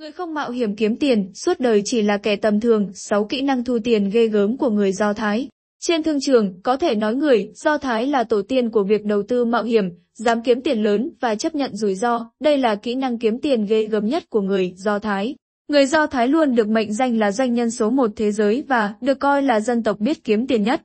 Người không mạo hiểm kiếm tiền, suốt đời chỉ là kẻ tầm thường, 6 kỹ năng thu tiền ghê gớm của người Do Thái. Trên thương trường, có thể nói người Do Thái là tổ tiên của việc đầu tư mạo hiểm, dám kiếm tiền lớn và chấp nhận rủi ro, đây là kỹ năng kiếm tiền ghê gớm nhất của người Do Thái. Người Do Thái luôn được mệnh danh là doanh nhân số một thế giới và được coi là dân tộc biết kiếm tiền nhất.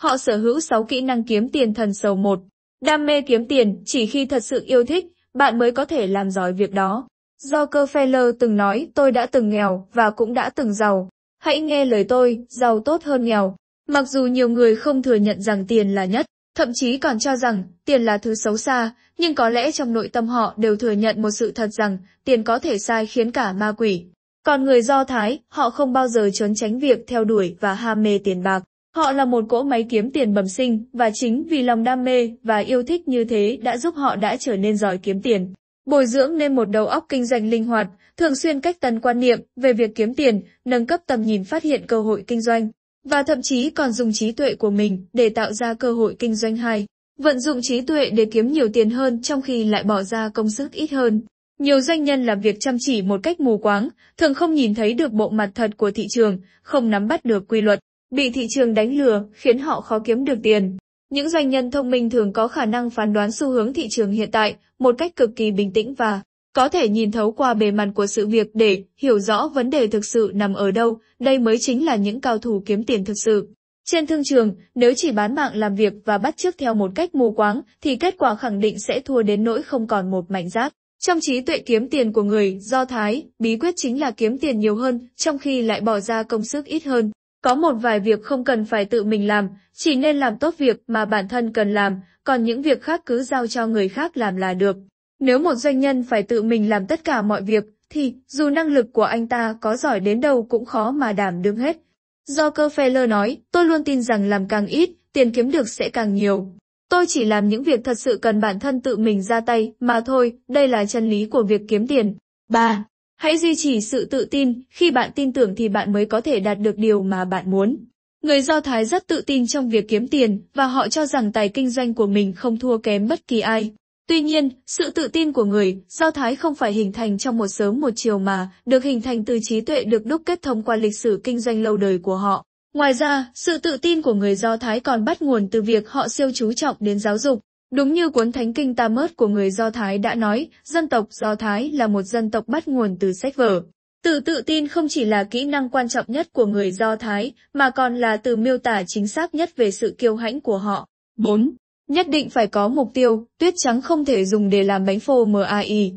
Họ sở hữu 6 kỹ năng kiếm tiền thần sầu một. Đam mê kiếm tiền, chỉ khi thật sự yêu thích, bạn mới có thể làm giỏi việc đó. Rockefeller từng nói tôi đã từng nghèo và cũng đã từng giàu. Hãy nghe lời tôi, giàu tốt hơn nghèo. Mặc dù nhiều người không thừa nhận rằng tiền là nhất, thậm chí còn cho rằng tiền là thứ xấu xa, nhưng có lẽ trong nội tâm họ đều thừa nhận một sự thật rằng tiền có thể sai khiến cả ma quỷ. Còn người Do Thái, họ không bao giờ trốn tránh việc theo đuổi và ham mê tiền bạc. Họ là một cỗ máy kiếm tiền bẩm sinh, và chính vì lòng đam mê và yêu thích như thế đã giúp họ đã trở nên giỏi kiếm tiền bồi dưỡng nên một đầu óc kinh doanh linh hoạt, thường xuyên cách tân quan niệm về việc kiếm tiền, nâng cấp tầm nhìn phát hiện cơ hội kinh doanh, và thậm chí còn dùng trí tuệ của mình để tạo ra cơ hội kinh doanh hay, vận dụng trí tuệ để kiếm nhiều tiền hơn trong khi lại bỏ ra công sức ít hơn. Nhiều doanh nhân làm việc chăm chỉ một cách mù quáng, thường không nhìn thấy được bộ mặt thật của thị trường, không nắm bắt được quy luật, bị thị trường đánh lừa khiến họ khó kiếm được tiền. Những doanh nhân thông minh thường có khả năng phán đoán xu hướng thị trường hiện tại một cách cực kỳ bình tĩnh và có thể nhìn thấu qua bề mặt của sự việc để hiểu rõ vấn đề thực sự nằm ở đâu, đây mới chính là những cao thủ kiếm tiền thực sự. Trên thương trường, nếu chỉ bán mạng làm việc và bắt chước theo một cách mù quáng, thì kết quả khẳng định sẽ thua đến nỗi không còn một mảnh rác. Trong trí tuệ kiếm tiền của người Do Thái, bí quyết chính là kiếm tiền nhiều hơn, trong khi lại bỏ ra công sức ít hơn. Có một vài việc không cần phải tự mình làm, chỉ nên làm tốt việc mà bản thân cần làm, còn những việc khác cứ giao cho người khác làm là được. Nếu một doanh nhân phải tự mình làm tất cả mọi việc, thì dù năng lực của anh ta có giỏi đến đâu cũng khó mà đảm đương hết. Do cơ phê lơ nói, tôi luôn tin rằng làm càng ít, tiền kiếm được sẽ càng nhiều. Tôi chỉ làm những việc thật sự cần bản thân tự mình ra tay mà thôi, đây là chân lý của việc kiếm tiền. 3. Hãy duy trì sự tự tin, khi bạn tin tưởng thì bạn mới có thể đạt được điều mà bạn muốn. Người Do Thái rất tự tin trong việc kiếm tiền và họ cho rằng tài kinh doanh của mình không thua kém bất kỳ ai. Tuy nhiên, sự tự tin của người Do Thái không phải hình thành trong một sớm một chiều mà được hình thành từ trí tuệ được đúc kết thông qua lịch sử kinh doanh lâu đời của họ. Ngoài ra, sự tự tin của người Do Thái còn bắt nguồn từ việc họ siêu chú trọng đến giáo dục. Đúng như cuốn thánh kinh ta mớt của người Do Thái đã nói, dân tộc Do Thái là một dân tộc bắt nguồn từ sách vở. Tự tự tin không chỉ là kỹ năng quan trọng nhất của người Do Thái, mà còn là từ miêu tả chính xác nhất về sự kiêu hãnh của họ. 4. Nhất định phải có mục tiêu, tuyết trắng không thể dùng để làm bánh phô MAI.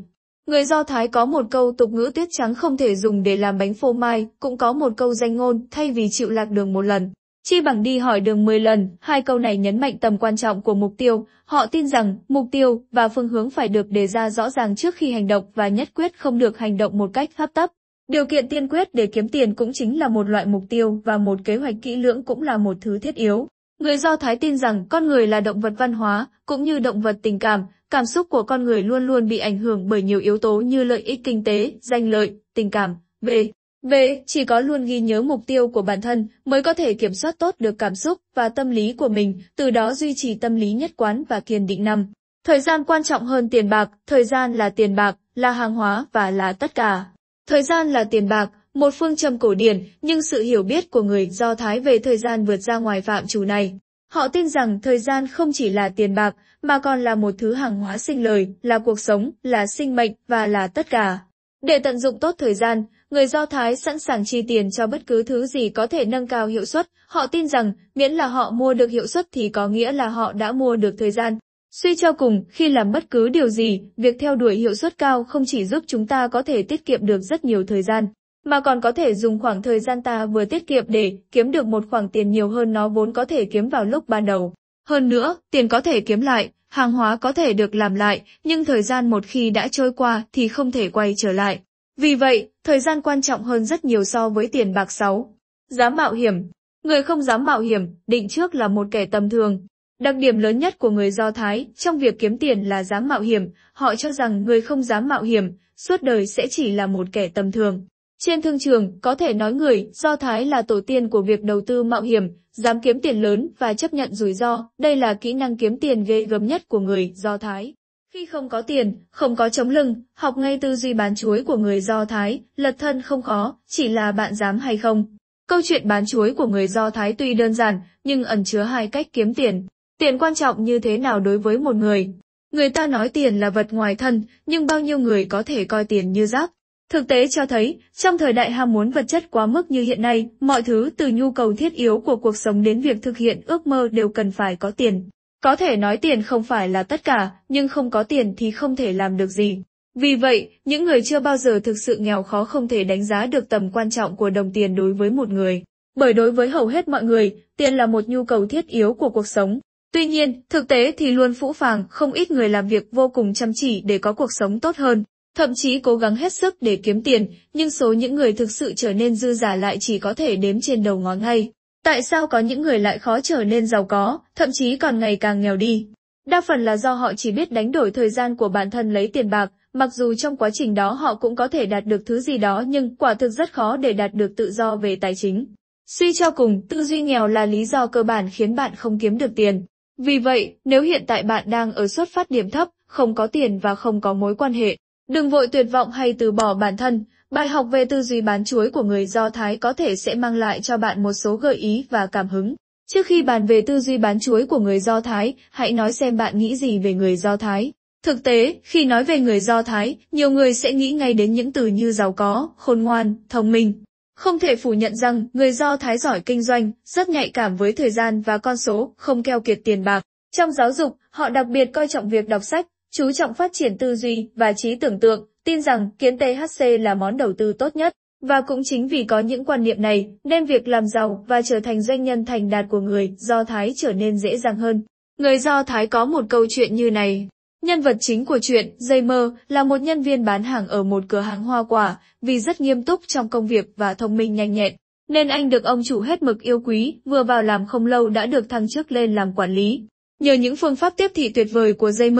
Người Do Thái có một câu tục ngữ tuyết trắng không thể dùng để làm bánh phô mai, cũng có một câu danh ngôn, thay vì chịu lạc đường một lần, Chi bằng đi hỏi đường 10 lần, hai câu này nhấn mạnh tầm quan trọng của mục tiêu, họ tin rằng mục tiêu và phương hướng phải được đề ra rõ ràng trước khi hành động và nhất quyết không được hành động một cách hấp tấp. Điều kiện tiên quyết để kiếm tiền cũng chính là một loại mục tiêu và một kế hoạch kỹ lưỡng cũng là một thứ thiết yếu. Người Do Thái tin rằng con người là động vật văn hóa, cũng như động vật tình cảm, cảm xúc của con người luôn luôn bị ảnh hưởng bởi nhiều yếu tố như lợi ích kinh tế, danh lợi, tình cảm, về Vậy, chỉ có luôn ghi nhớ mục tiêu của bản thân mới có thể kiểm soát tốt được cảm xúc và tâm lý của mình, từ đó duy trì tâm lý nhất quán và kiên định nằm Thời gian quan trọng hơn tiền bạc, thời gian là tiền bạc, là hàng hóa và là tất cả. Thời gian là tiền bạc, một phương châm cổ điển, nhưng sự hiểu biết của người Do Thái về thời gian vượt ra ngoài phạm chủ này. Họ tin rằng thời gian không chỉ là tiền bạc, mà còn là một thứ hàng hóa sinh lời, là cuộc sống, là sinh mệnh và là tất cả. Để tận dụng tốt thời gian, người Do Thái sẵn sàng chi tiền cho bất cứ thứ gì có thể nâng cao hiệu suất, họ tin rằng miễn là họ mua được hiệu suất thì có nghĩa là họ đã mua được thời gian. Suy cho cùng, khi làm bất cứ điều gì, việc theo đuổi hiệu suất cao không chỉ giúp chúng ta có thể tiết kiệm được rất nhiều thời gian, mà còn có thể dùng khoảng thời gian ta vừa tiết kiệm để kiếm được một khoản tiền nhiều hơn nó vốn có thể kiếm vào lúc ban đầu. Hơn nữa, tiền có thể kiếm lại, hàng hóa có thể được làm lại, nhưng thời gian một khi đã trôi qua thì không thể quay trở lại. Vì vậy, thời gian quan trọng hơn rất nhiều so với tiền bạc 6. Dám mạo hiểm Người không dám mạo hiểm, định trước là một kẻ tầm thường. Đặc điểm lớn nhất của người Do Thái trong việc kiếm tiền là dám mạo hiểm, họ cho rằng người không dám mạo hiểm, suốt đời sẽ chỉ là một kẻ tầm thường. Trên thương trường, có thể nói người Do Thái là tổ tiên của việc đầu tư mạo hiểm, dám kiếm tiền lớn và chấp nhận rủi ro, đây là kỹ năng kiếm tiền ghê gớm nhất của người Do Thái. Khi không có tiền, không có chống lưng, học ngay tư duy bán chuối của người Do Thái, lật thân không khó, chỉ là bạn dám hay không. Câu chuyện bán chuối của người Do Thái tuy đơn giản, nhưng ẩn chứa hai cách kiếm tiền. Tiền quan trọng như thế nào đối với một người? Người ta nói tiền là vật ngoài thân, nhưng bao nhiêu người có thể coi tiền như rác? Thực tế cho thấy, trong thời đại ham muốn vật chất quá mức như hiện nay, mọi thứ từ nhu cầu thiết yếu của cuộc sống đến việc thực hiện ước mơ đều cần phải có tiền. Có thể nói tiền không phải là tất cả, nhưng không có tiền thì không thể làm được gì. Vì vậy, những người chưa bao giờ thực sự nghèo khó không thể đánh giá được tầm quan trọng của đồng tiền đối với một người. Bởi đối với hầu hết mọi người, tiền là một nhu cầu thiết yếu của cuộc sống. Tuy nhiên, thực tế thì luôn phũ phàng, không ít người làm việc vô cùng chăm chỉ để có cuộc sống tốt hơn, thậm chí cố gắng hết sức để kiếm tiền, nhưng số những người thực sự trở nên dư giả lại chỉ có thể đếm trên đầu ngón tay. Tại sao có những người lại khó trở nên giàu có, thậm chí còn ngày càng nghèo đi? Đa phần là do họ chỉ biết đánh đổi thời gian của bản thân lấy tiền bạc, mặc dù trong quá trình đó họ cũng có thể đạt được thứ gì đó nhưng quả thực rất khó để đạt được tự do về tài chính. Suy cho cùng, tư duy nghèo là lý do cơ bản khiến bạn không kiếm được tiền. Vì vậy, nếu hiện tại bạn đang ở xuất phát điểm thấp, không có tiền và không có mối quan hệ, đừng vội tuyệt vọng hay từ bỏ bản thân, Bài học về tư duy bán chuối của người Do Thái có thể sẽ mang lại cho bạn một số gợi ý và cảm hứng. Trước khi bàn về tư duy bán chuối của người Do Thái, hãy nói xem bạn nghĩ gì về người Do Thái. Thực tế, khi nói về người Do Thái, nhiều người sẽ nghĩ ngay đến những từ như giàu có, khôn ngoan, thông minh. Không thể phủ nhận rằng, người Do Thái giỏi kinh doanh, rất nhạy cảm với thời gian và con số, không keo kiệt tiền bạc. Trong giáo dục, họ đặc biệt coi trọng việc đọc sách, chú trọng phát triển tư duy và trí tưởng tượng, tin rằng kiến THC là món đầu tư tốt nhất. Và cũng chính vì có những quan niệm này, nên việc làm giàu và trở thành doanh nhân thành đạt của người Do Thái trở nên dễ dàng hơn. Người Do Thái có một câu chuyện như này. Nhân vật chính của chuyện, Dây là một nhân viên bán hàng ở một cửa hàng hoa quả, vì rất nghiêm túc trong công việc và thông minh nhanh nhẹn. Nên anh được ông chủ hết mực yêu quý, vừa vào làm không lâu đã được thăng chức lên làm quản lý. Nhờ những phương pháp tiếp thị tuyệt vời của Dây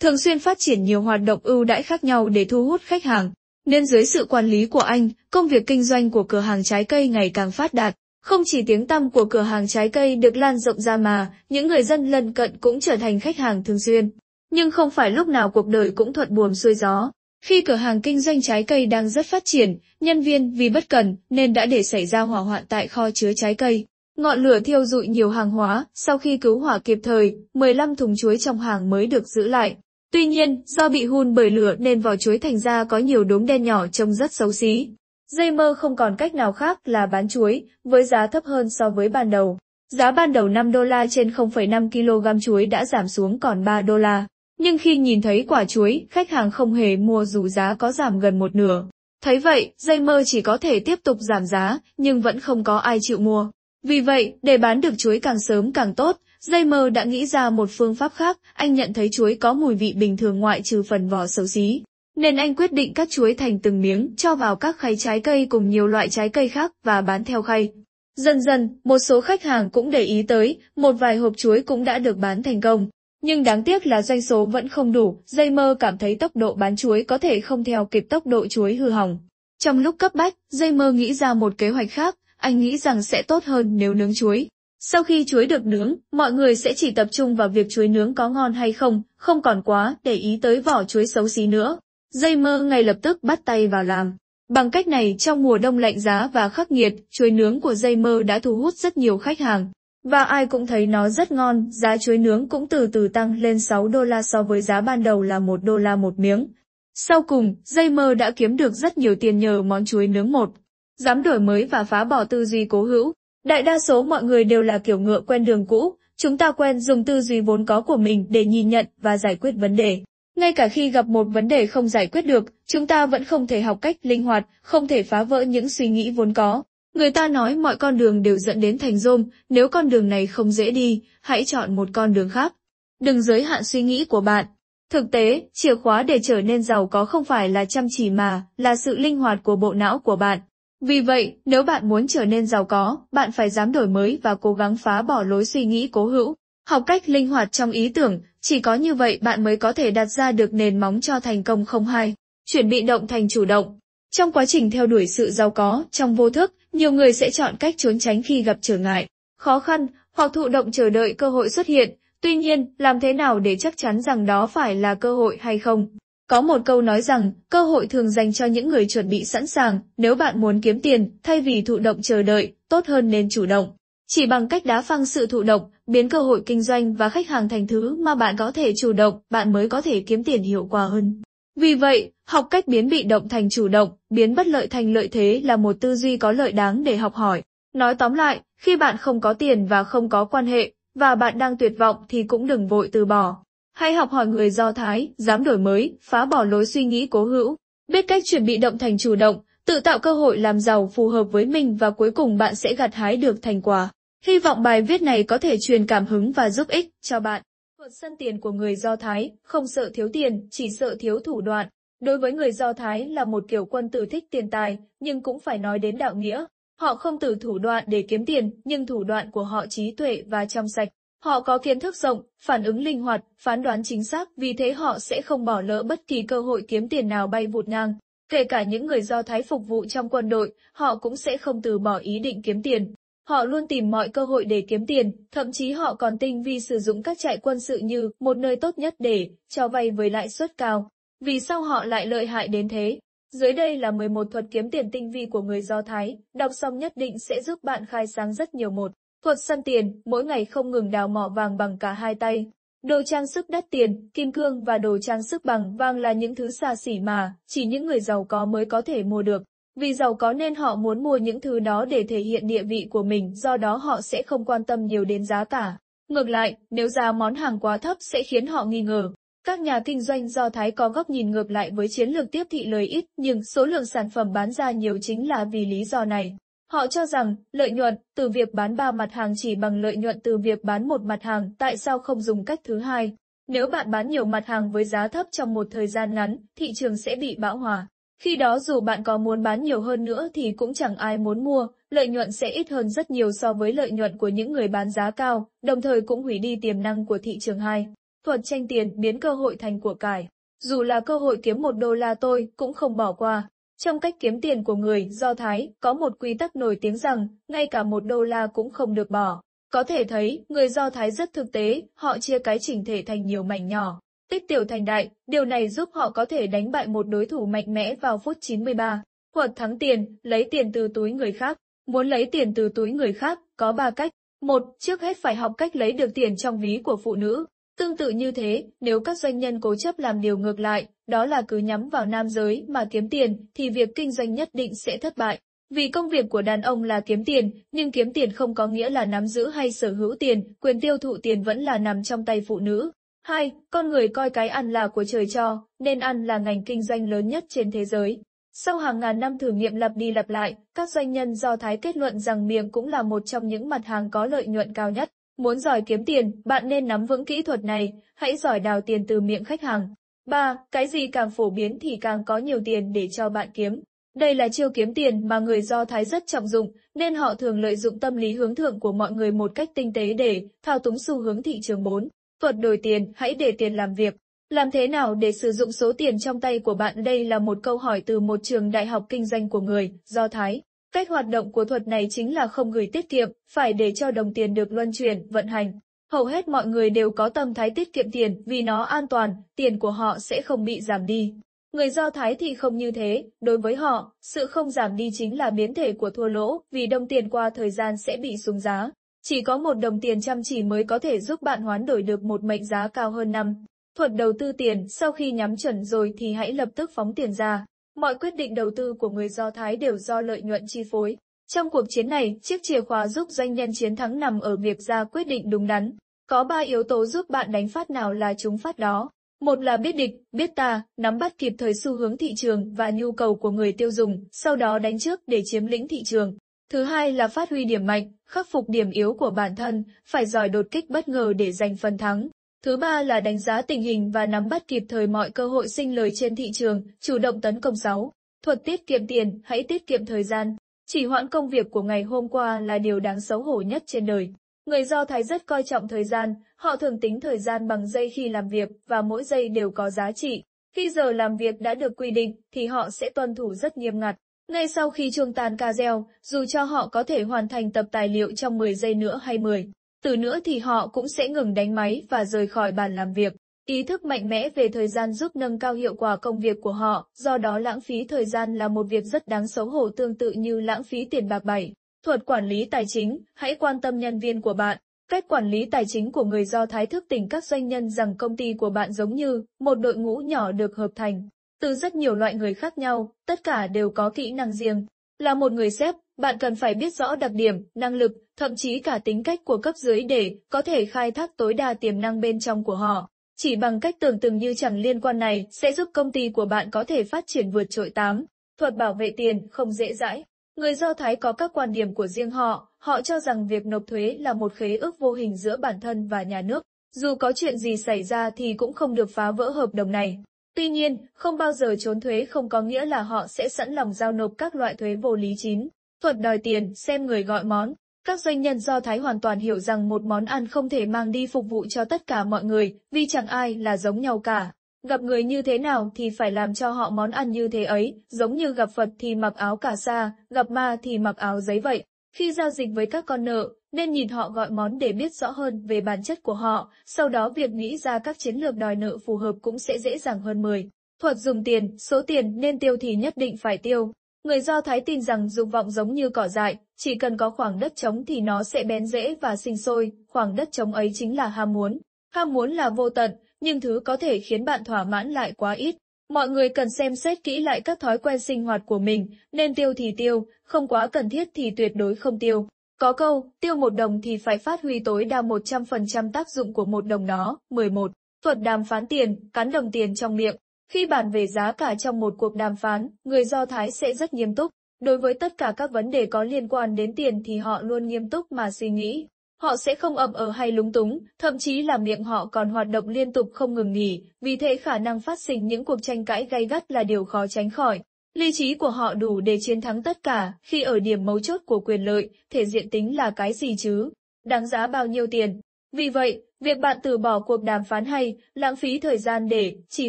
thường xuyên phát triển nhiều hoạt động ưu đãi khác nhau để thu hút khách hàng. Nên dưới sự quản lý của anh, công việc kinh doanh của cửa hàng trái cây ngày càng phát đạt. Không chỉ tiếng tăm của cửa hàng trái cây được lan rộng ra mà, những người dân lân cận cũng trở thành khách hàng thường xuyên. Nhưng không phải lúc nào cuộc đời cũng thuận buồm xuôi gió. Khi cửa hàng kinh doanh trái cây đang rất phát triển, nhân viên vì bất cần nên đã để xảy ra hỏa hoạn tại kho chứa trái cây. Ngọn lửa thiêu dụi nhiều hàng hóa, sau khi cứu hỏa kịp thời, 15 thùng chuối trong hàng mới được giữ lại. Tuy nhiên, do bị hun bởi lửa nên vỏ chuối thành ra có nhiều đốm đen nhỏ trông rất xấu xí. Dây mơ không còn cách nào khác là bán chuối, với giá thấp hơn so với ban đầu. Giá ban đầu 5 đô la trên 0,5 kg chuối đã giảm xuống còn 3 đô la. Nhưng khi nhìn thấy quả chuối, khách hàng không hề mua dù giá có giảm gần một nửa. Thấy vậy, dây mơ chỉ có thể tiếp tục giảm giá, nhưng vẫn không có ai chịu mua. Vì vậy, để bán được chuối càng sớm càng tốt, Jamer đã nghĩ ra một phương pháp khác, anh nhận thấy chuối có mùi vị bình thường ngoại trừ phần vỏ xấu xí. Nên anh quyết định cắt chuối thành từng miếng, cho vào các khay trái cây cùng nhiều loại trái cây khác và bán theo khay. Dần dần, một số khách hàng cũng để ý tới, một vài hộp chuối cũng đã được bán thành công. Nhưng đáng tiếc là doanh số vẫn không đủ, Jamer cảm thấy tốc độ bán chuối có thể không theo kịp tốc độ chuối hư hỏng. Trong lúc cấp bách, Jamer nghĩ ra một kế hoạch khác, anh nghĩ rằng sẽ tốt hơn nếu nướng chuối. Sau khi chuối được nướng, mọi người sẽ chỉ tập trung vào việc chuối nướng có ngon hay không, không còn quá để ý tới vỏ chuối xấu xí nữa. Dây mơ ngay lập tức bắt tay vào làm. Bằng cách này trong mùa đông lạnh giá và khắc nghiệt, chuối nướng của dây mơ đã thu hút rất nhiều khách hàng. Và ai cũng thấy nó rất ngon, giá chuối nướng cũng từ từ tăng lên 6 đô la so với giá ban đầu là 1 đô la một miếng. Sau cùng, dây mơ đã kiếm được rất nhiều tiền nhờ món chuối nướng một. Dám đổi mới và phá bỏ tư duy cố hữu, Đại đa số mọi người đều là kiểu ngựa quen đường cũ, chúng ta quen dùng tư duy vốn có của mình để nhìn nhận và giải quyết vấn đề. Ngay cả khi gặp một vấn đề không giải quyết được, chúng ta vẫn không thể học cách linh hoạt, không thể phá vỡ những suy nghĩ vốn có. Người ta nói mọi con đường đều dẫn đến thành rôm, nếu con đường này không dễ đi, hãy chọn một con đường khác. Đừng giới hạn suy nghĩ của bạn. Thực tế, chìa khóa để trở nên giàu có không phải là chăm chỉ mà, là sự linh hoạt của bộ não của bạn. Vì vậy, nếu bạn muốn trở nên giàu có, bạn phải dám đổi mới và cố gắng phá bỏ lối suy nghĩ cố hữu. Học cách linh hoạt trong ý tưởng, chỉ có như vậy bạn mới có thể đặt ra được nền móng cho thành công không hai. Chuyển bị động thành chủ động. Trong quá trình theo đuổi sự giàu có, trong vô thức, nhiều người sẽ chọn cách trốn tránh khi gặp trở ngại, khó khăn, hoặc thụ động chờ đợi cơ hội xuất hiện. Tuy nhiên, làm thế nào để chắc chắn rằng đó phải là cơ hội hay không? Có một câu nói rằng, cơ hội thường dành cho những người chuẩn bị sẵn sàng, nếu bạn muốn kiếm tiền, thay vì thụ động chờ đợi, tốt hơn nên chủ động. Chỉ bằng cách đá phăng sự thụ động, biến cơ hội kinh doanh và khách hàng thành thứ mà bạn có thể chủ động, bạn mới có thể kiếm tiền hiệu quả hơn. Vì vậy, học cách biến bị động thành chủ động, biến bất lợi thành lợi thế là một tư duy có lợi đáng để học hỏi. Nói tóm lại, khi bạn không có tiền và không có quan hệ, và bạn đang tuyệt vọng thì cũng đừng vội từ bỏ hay học hỏi người Do Thái, dám đổi mới, phá bỏ lối suy nghĩ cố hữu, biết cách chuyển bị động thành chủ động, tự tạo cơ hội làm giàu phù hợp với mình và cuối cùng bạn sẽ gặt hái được thành quả. Hy vọng bài viết này có thể truyền cảm hứng và giúp ích cho bạn. Thuật săn tiền của người Do Thái, không sợ thiếu tiền, chỉ sợ thiếu thủ đoạn. Đối với người Do Thái là một kiểu quân tử thích tiền tài, nhưng cũng phải nói đến đạo nghĩa. Họ không từ thủ đoạn để kiếm tiền, nhưng thủ đoạn của họ trí tuệ và trong sạch. Họ có kiến thức rộng, phản ứng linh hoạt, phán đoán chính xác, vì thế họ sẽ không bỏ lỡ bất kỳ cơ hội kiếm tiền nào bay vụt ngang. Kể cả những người do Thái phục vụ trong quân đội, họ cũng sẽ không từ bỏ ý định kiếm tiền. Họ luôn tìm mọi cơ hội để kiếm tiền, thậm chí họ còn tinh vi sử dụng các trại quân sự như một nơi tốt nhất để cho vay với lãi suất cao. Vì sao họ lại lợi hại đến thế? Dưới đây là 11 thuật kiếm tiền tinh vi của người Do Thái, đọc xong nhất định sẽ giúp bạn khai sáng rất nhiều một. Thuật săn tiền, mỗi ngày không ngừng đào mỏ vàng bằng cả hai tay. Đồ trang sức đắt tiền, kim cương và đồ trang sức bằng vàng là những thứ xa xỉ mà, chỉ những người giàu có mới có thể mua được. Vì giàu có nên họ muốn mua những thứ đó để thể hiện địa vị của mình, do đó họ sẽ không quan tâm nhiều đến giá cả. Ngược lại, nếu giá món hàng quá thấp sẽ khiến họ nghi ngờ. Các nhà kinh doanh do Thái có góc nhìn ngược lại với chiến lược tiếp thị lời ít, nhưng số lượng sản phẩm bán ra nhiều chính là vì lý do này. Họ cho rằng lợi nhuận từ việc bán ba mặt hàng chỉ bằng lợi nhuận từ việc bán một mặt hàng, tại sao không dùng cách thứ hai? Nếu bạn bán nhiều mặt hàng với giá thấp trong một thời gian ngắn, thị trường sẽ bị bão hòa. Khi đó dù bạn có muốn bán nhiều hơn nữa thì cũng chẳng ai muốn mua, lợi nhuận sẽ ít hơn rất nhiều so với lợi nhuận của những người bán giá cao, đồng thời cũng hủy đi tiềm năng của thị trường hai. Thuật tranh tiền biến cơ hội thành của cải. Dù là cơ hội kiếm một đô la tôi cũng không bỏ qua. Trong cách kiếm tiền của người Do Thái, có một quy tắc nổi tiếng rằng, ngay cả một đô la cũng không được bỏ. Có thể thấy, người Do Thái rất thực tế, họ chia cái chỉnh thể thành nhiều mảnh nhỏ, tích tiểu thành đại, điều này giúp họ có thể đánh bại một đối thủ mạnh mẽ vào phút 93, hoặc thắng tiền, lấy tiền từ túi người khác. Muốn lấy tiền từ túi người khác, có 3 cách. một Trước hết phải học cách lấy được tiền trong ví của phụ nữ. Tương tự như thế, nếu các doanh nhân cố chấp làm điều ngược lại, đó là cứ nhắm vào nam giới mà kiếm tiền, thì việc kinh doanh nhất định sẽ thất bại. Vì công việc của đàn ông là kiếm tiền, nhưng kiếm tiền không có nghĩa là nắm giữ hay sở hữu tiền, quyền tiêu thụ tiền vẫn là nằm trong tay phụ nữ. Hai, Con người coi cái ăn là của trời cho, nên ăn là ngành kinh doanh lớn nhất trên thế giới. Sau hàng ngàn năm thử nghiệm lặp đi lặp lại, các doanh nhân do Thái kết luận rằng miệng cũng là một trong những mặt hàng có lợi nhuận cao nhất. Muốn giỏi kiếm tiền, bạn nên nắm vững kỹ thuật này, hãy giỏi đào tiền từ miệng khách hàng. 3. Cái gì càng phổ biến thì càng có nhiều tiền để cho bạn kiếm. Đây là chiêu kiếm tiền mà người Do Thái rất trọng dụng, nên họ thường lợi dụng tâm lý hướng thượng của mọi người một cách tinh tế để thao túng xu hướng thị trường 4. Thuật đổi tiền, hãy để tiền làm việc. Làm thế nào để sử dụng số tiền trong tay của bạn đây là một câu hỏi từ một trường đại học kinh doanh của người Do Thái. Cách hoạt động của thuật này chính là không gửi tiết kiệm, phải để cho đồng tiền được luân chuyển, vận hành. Hầu hết mọi người đều có tâm thái tiết kiệm tiền vì nó an toàn, tiền của họ sẽ không bị giảm đi. Người Do Thái thì không như thế, đối với họ, sự không giảm đi chính là biến thể của thua lỗ, vì đồng tiền qua thời gian sẽ bị xuống giá. Chỉ có một đồng tiền chăm chỉ mới có thể giúp bạn hoán đổi được một mệnh giá cao hơn năm. Thuật đầu tư tiền, sau khi nhắm chuẩn rồi thì hãy lập tức phóng tiền ra. Mọi quyết định đầu tư của người Do Thái đều do lợi nhuận chi phối. Trong cuộc chiến này, chiếc chìa khóa giúp doanh nhân chiến thắng nằm ở việc ra quyết định đúng đắn. Có ba yếu tố giúp bạn đánh phát nào là chúng phát đó. Một là biết địch, biết ta, nắm bắt kịp thời xu hướng thị trường và nhu cầu của người tiêu dùng, sau đó đánh trước để chiếm lĩnh thị trường. Thứ hai là phát huy điểm mạnh, khắc phục điểm yếu của bản thân, phải giỏi đột kích bất ngờ để giành phần thắng. Thứ ba là đánh giá tình hình và nắm bắt kịp thời mọi cơ hội sinh lời trên thị trường, chủ động tấn công 6. Thuật tiết kiệm tiền, hãy tiết kiệm thời gian. Chỉ hoãn công việc của ngày hôm qua là điều đáng xấu hổ nhất trên đời. Người Do Thái rất coi trọng thời gian, họ thường tính thời gian bằng giây khi làm việc và mỗi giây đều có giá trị. Khi giờ làm việc đã được quy định thì họ sẽ tuân thủ rất nghiêm ngặt. Ngay sau khi chuông tàn ca reo, dù cho họ có thể hoàn thành tập tài liệu trong 10 giây nữa hay 10, từ nữa thì họ cũng sẽ ngừng đánh máy và rời khỏi bàn làm việc. Ý thức mạnh mẽ về thời gian giúp nâng cao hiệu quả công việc của họ, do đó lãng phí thời gian là một việc rất đáng xấu hổ tương tự như lãng phí tiền bạc bảy. Thuật quản lý tài chính, hãy quan tâm nhân viên của bạn. Cách quản lý tài chính của người Do Thái thức tỉnh các doanh nhân rằng công ty của bạn giống như một đội ngũ nhỏ được hợp thành từ rất nhiều loại người khác nhau, tất cả đều có kỹ năng riêng. Là một người sếp, bạn cần phải biết rõ đặc điểm, năng lực, thậm chí cả tính cách của cấp dưới để có thể khai thác tối đa tiềm năng bên trong của họ. Chỉ bằng cách tưởng tượng như chẳng liên quan này sẽ giúp công ty của bạn có thể phát triển vượt trội tám. Thuật bảo vệ tiền không dễ dãi. Người Do Thái có các quan điểm của riêng họ, họ cho rằng việc nộp thuế là một khế ước vô hình giữa bản thân và nhà nước. Dù có chuyện gì xảy ra thì cũng không được phá vỡ hợp đồng này. Tuy nhiên, không bao giờ trốn thuế không có nghĩa là họ sẽ sẵn lòng giao nộp các loại thuế vô lý chín thuật đòi tiền, xem người gọi món. Các doanh nhân do Thái hoàn toàn hiểu rằng một món ăn không thể mang đi phục vụ cho tất cả mọi người, vì chẳng ai là giống nhau cả. Gặp người như thế nào thì phải làm cho họ món ăn như thế ấy, giống như gặp Phật thì mặc áo cà sa, gặp ma thì mặc áo giấy vậy. Khi giao dịch với các con nợ, nên nhìn họ gọi món để biết rõ hơn về bản chất của họ, sau đó việc nghĩ ra các chiến lược đòi nợ phù hợp cũng sẽ dễ dàng hơn mười. Thuật dùng tiền, số tiền nên tiêu thì nhất định phải tiêu. Người Do Thái tin rằng dục vọng giống như cỏ dại, chỉ cần có khoảng đất trống thì nó sẽ bén rễ và sinh sôi, khoảng đất trống ấy chính là ham muốn. Ham muốn là vô tận, nhưng thứ có thể khiến bạn thỏa mãn lại quá ít. Mọi người cần xem xét kỹ lại các thói quen sinh hoạt của mình, nên tiêu thì tiêu, không quá cần thiết thì tuyệt đối không tiêu. Có câu, tiêu một đồng thì phải phát huy tối đa 100% tác dụng của một đồng nó, 11. Thuật đàm phán tiền, cắn đồng tiền trong miệng. Khi bàn về giá cả trong một cuộc đàm phán, người Do Thái sẽ rất nghiêm túc. Đối với tất cả các vấn đề có liên quan đến tiền thì họ luôn nghiêm túc mà suy nghĩ. Họ sẽ không ậm ở ờ hay lúng túng, thậm chí là miệng họ còn hoạt động liên tục không ngừng nghỉ, vì thế khả năng phát sinh những cuộc tranh cãi gay gắt là điều khó tránh khỏi. Lý trí của họ đủ để chiến thắng tất cả, khi ở điểm mấu chốt của quyền lợi, thể diện tính là cái gì chứ? Đáng giá bao nhiêu tiền? Vì vậy, Việc bạn từ bỏ cuộc đàm phán hay lãng phí thời gian để chỉ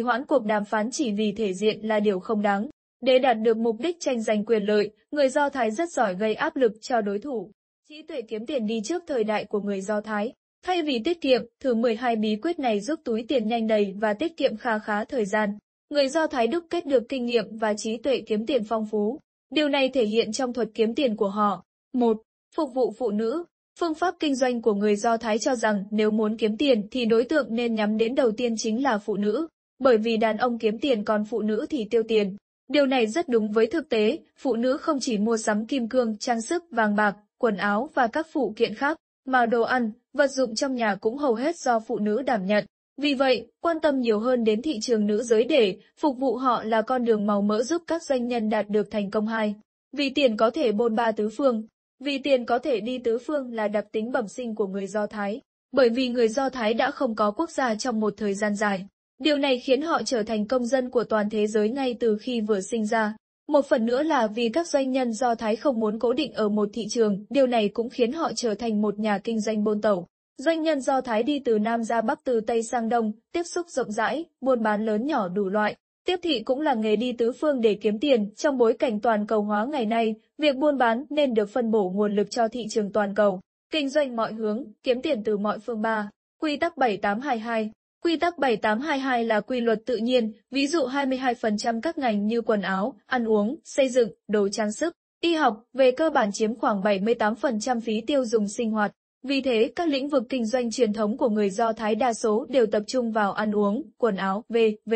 hoãn cuộc đàm phán chỉ vì thể diện là điều không đáng. Để đạt được mục đích tranh giành quyền lợi, người Do Thái rất giỏi gây áp lực cho đối thủ. Trí tuệ kiếm tiền đi trước thời đại của người Do Thái. Thay vì tiết kiệm, thử 12 bí quyết này giúp túi tiền nhanh đầy và tiết kiệm khá khá thời gian. Người Do Thái đúc kết được kinh nghiệm và trí tuệ kiếm tiền phong phú. Điều này thể hiện trong thuật kiếm tiền của họ. 1. Phục vụ phụ nữ Phương pháp kinh doanh của người Do Thái cho rằng nếu muốn kiếm tiền thì đối tượng nên nhắm đến đầu tiên chính là phụ nữ, bởi vì đàn ông kiếm tiền còn phụ nữ thì tiêu tiền. Điều này rất đúng với thực tế, phụ nữ không chỉ mua sắm kim cương, trang sức, vàng bạc, quần áo và các phụ kiện khác, mà đồ ăn, vật dụng trong nhà cũng hầu hết do phụ nữ đảm nhận. Vì vậy, quan tâm nhiều hơn đến thị trường nữ giới để phục vụ họ là con đường màu mỡ giúp các doanh nhân đạt được thành công hai. Vì tiền có thể bôn ba tứ phương, vì tiền có thể đi tứ phương là đặc tính bẩm sinh của người Do Thái, bởi vì người Do Thái đã không có quốc gia trong một thời gian dài. Điều này khiến họ trở thành công dân của toàn thế giới ngay từ khi vừa sinh ra. Một phần nữa là vì các doanh nhân Do Thái không muốn cố định ở một thị trường, điều này cũng khiến họ trở thành một nhà kinh doanh bôn tẩu. Doanh nhân Do Thái đi từ Nam ra Bắc từ Tây sang Đông, tiếp xúc rộng rãi, buôn bán lớn nhỏ đủ loại, Tiếp thị cũng là nghề đi tứ phương để kiếm tiền, trong bối cảnh toàn cầu hóa ngày nay, việc buôn bán nên được phân bổ nguồn lực cho thị trường toàn cầu, kinh doanh mọi hướng, kiếm tiền từ mọi phương ba. Quy tắc 7822 Quy tắc 7822 là quy luật tự nhiên, ví dụ 22% các ngành như quần áo, ăn uống, xây dựng, đồ trang sức, y học, về cơ bản chiếm khoảng 78% phí tiêu dùng sinh hoạt. Vì thế, các lĩnh vực kinh doanh truyền thống của người Do Thái đa số đều tập trung vào ăn uống, quần áo, v.v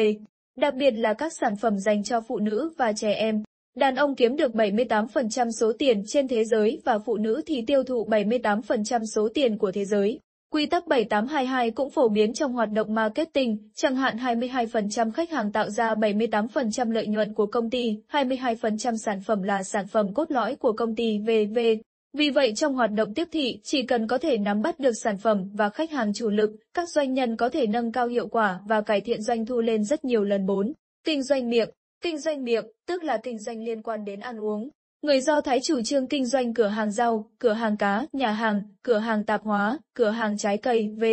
đặc biệt là các sản phẩm dành cho phụ nữ và trẻ em. Đàn ông kiếm được 78% số tiền trên thế giới và phụ nữ thì tiêu thụ 78% số tiền của thế giới. Quy tắc 7822 cũng phổ biến trong hoạt động marketing, chẳng hạn 22% khách hàng tạo ra 78% lợi nhuận của công ty, 22% sản phẩm là sản phẩm cốt lõi của công ty VV. Vì vậy trong hoạt động tiếp thị, chỉ cần có thể nắm bắt được sản phẩm và khách hàng chủ lực, các doanh nhân có thể nâng cao hiệu quả và cải thiện doanh thu lên rất nhiều lần bốn Kinh doanh miệng Kinh doanh miệng, tức là kinh doanh liên quan đến ăn uống. Người Do Thái chủ trương kinh doanh cửa hàng rau, cửa hàng cá, nhà hàng, cửa hàng tạp hóa, cửa hàng trái cây, v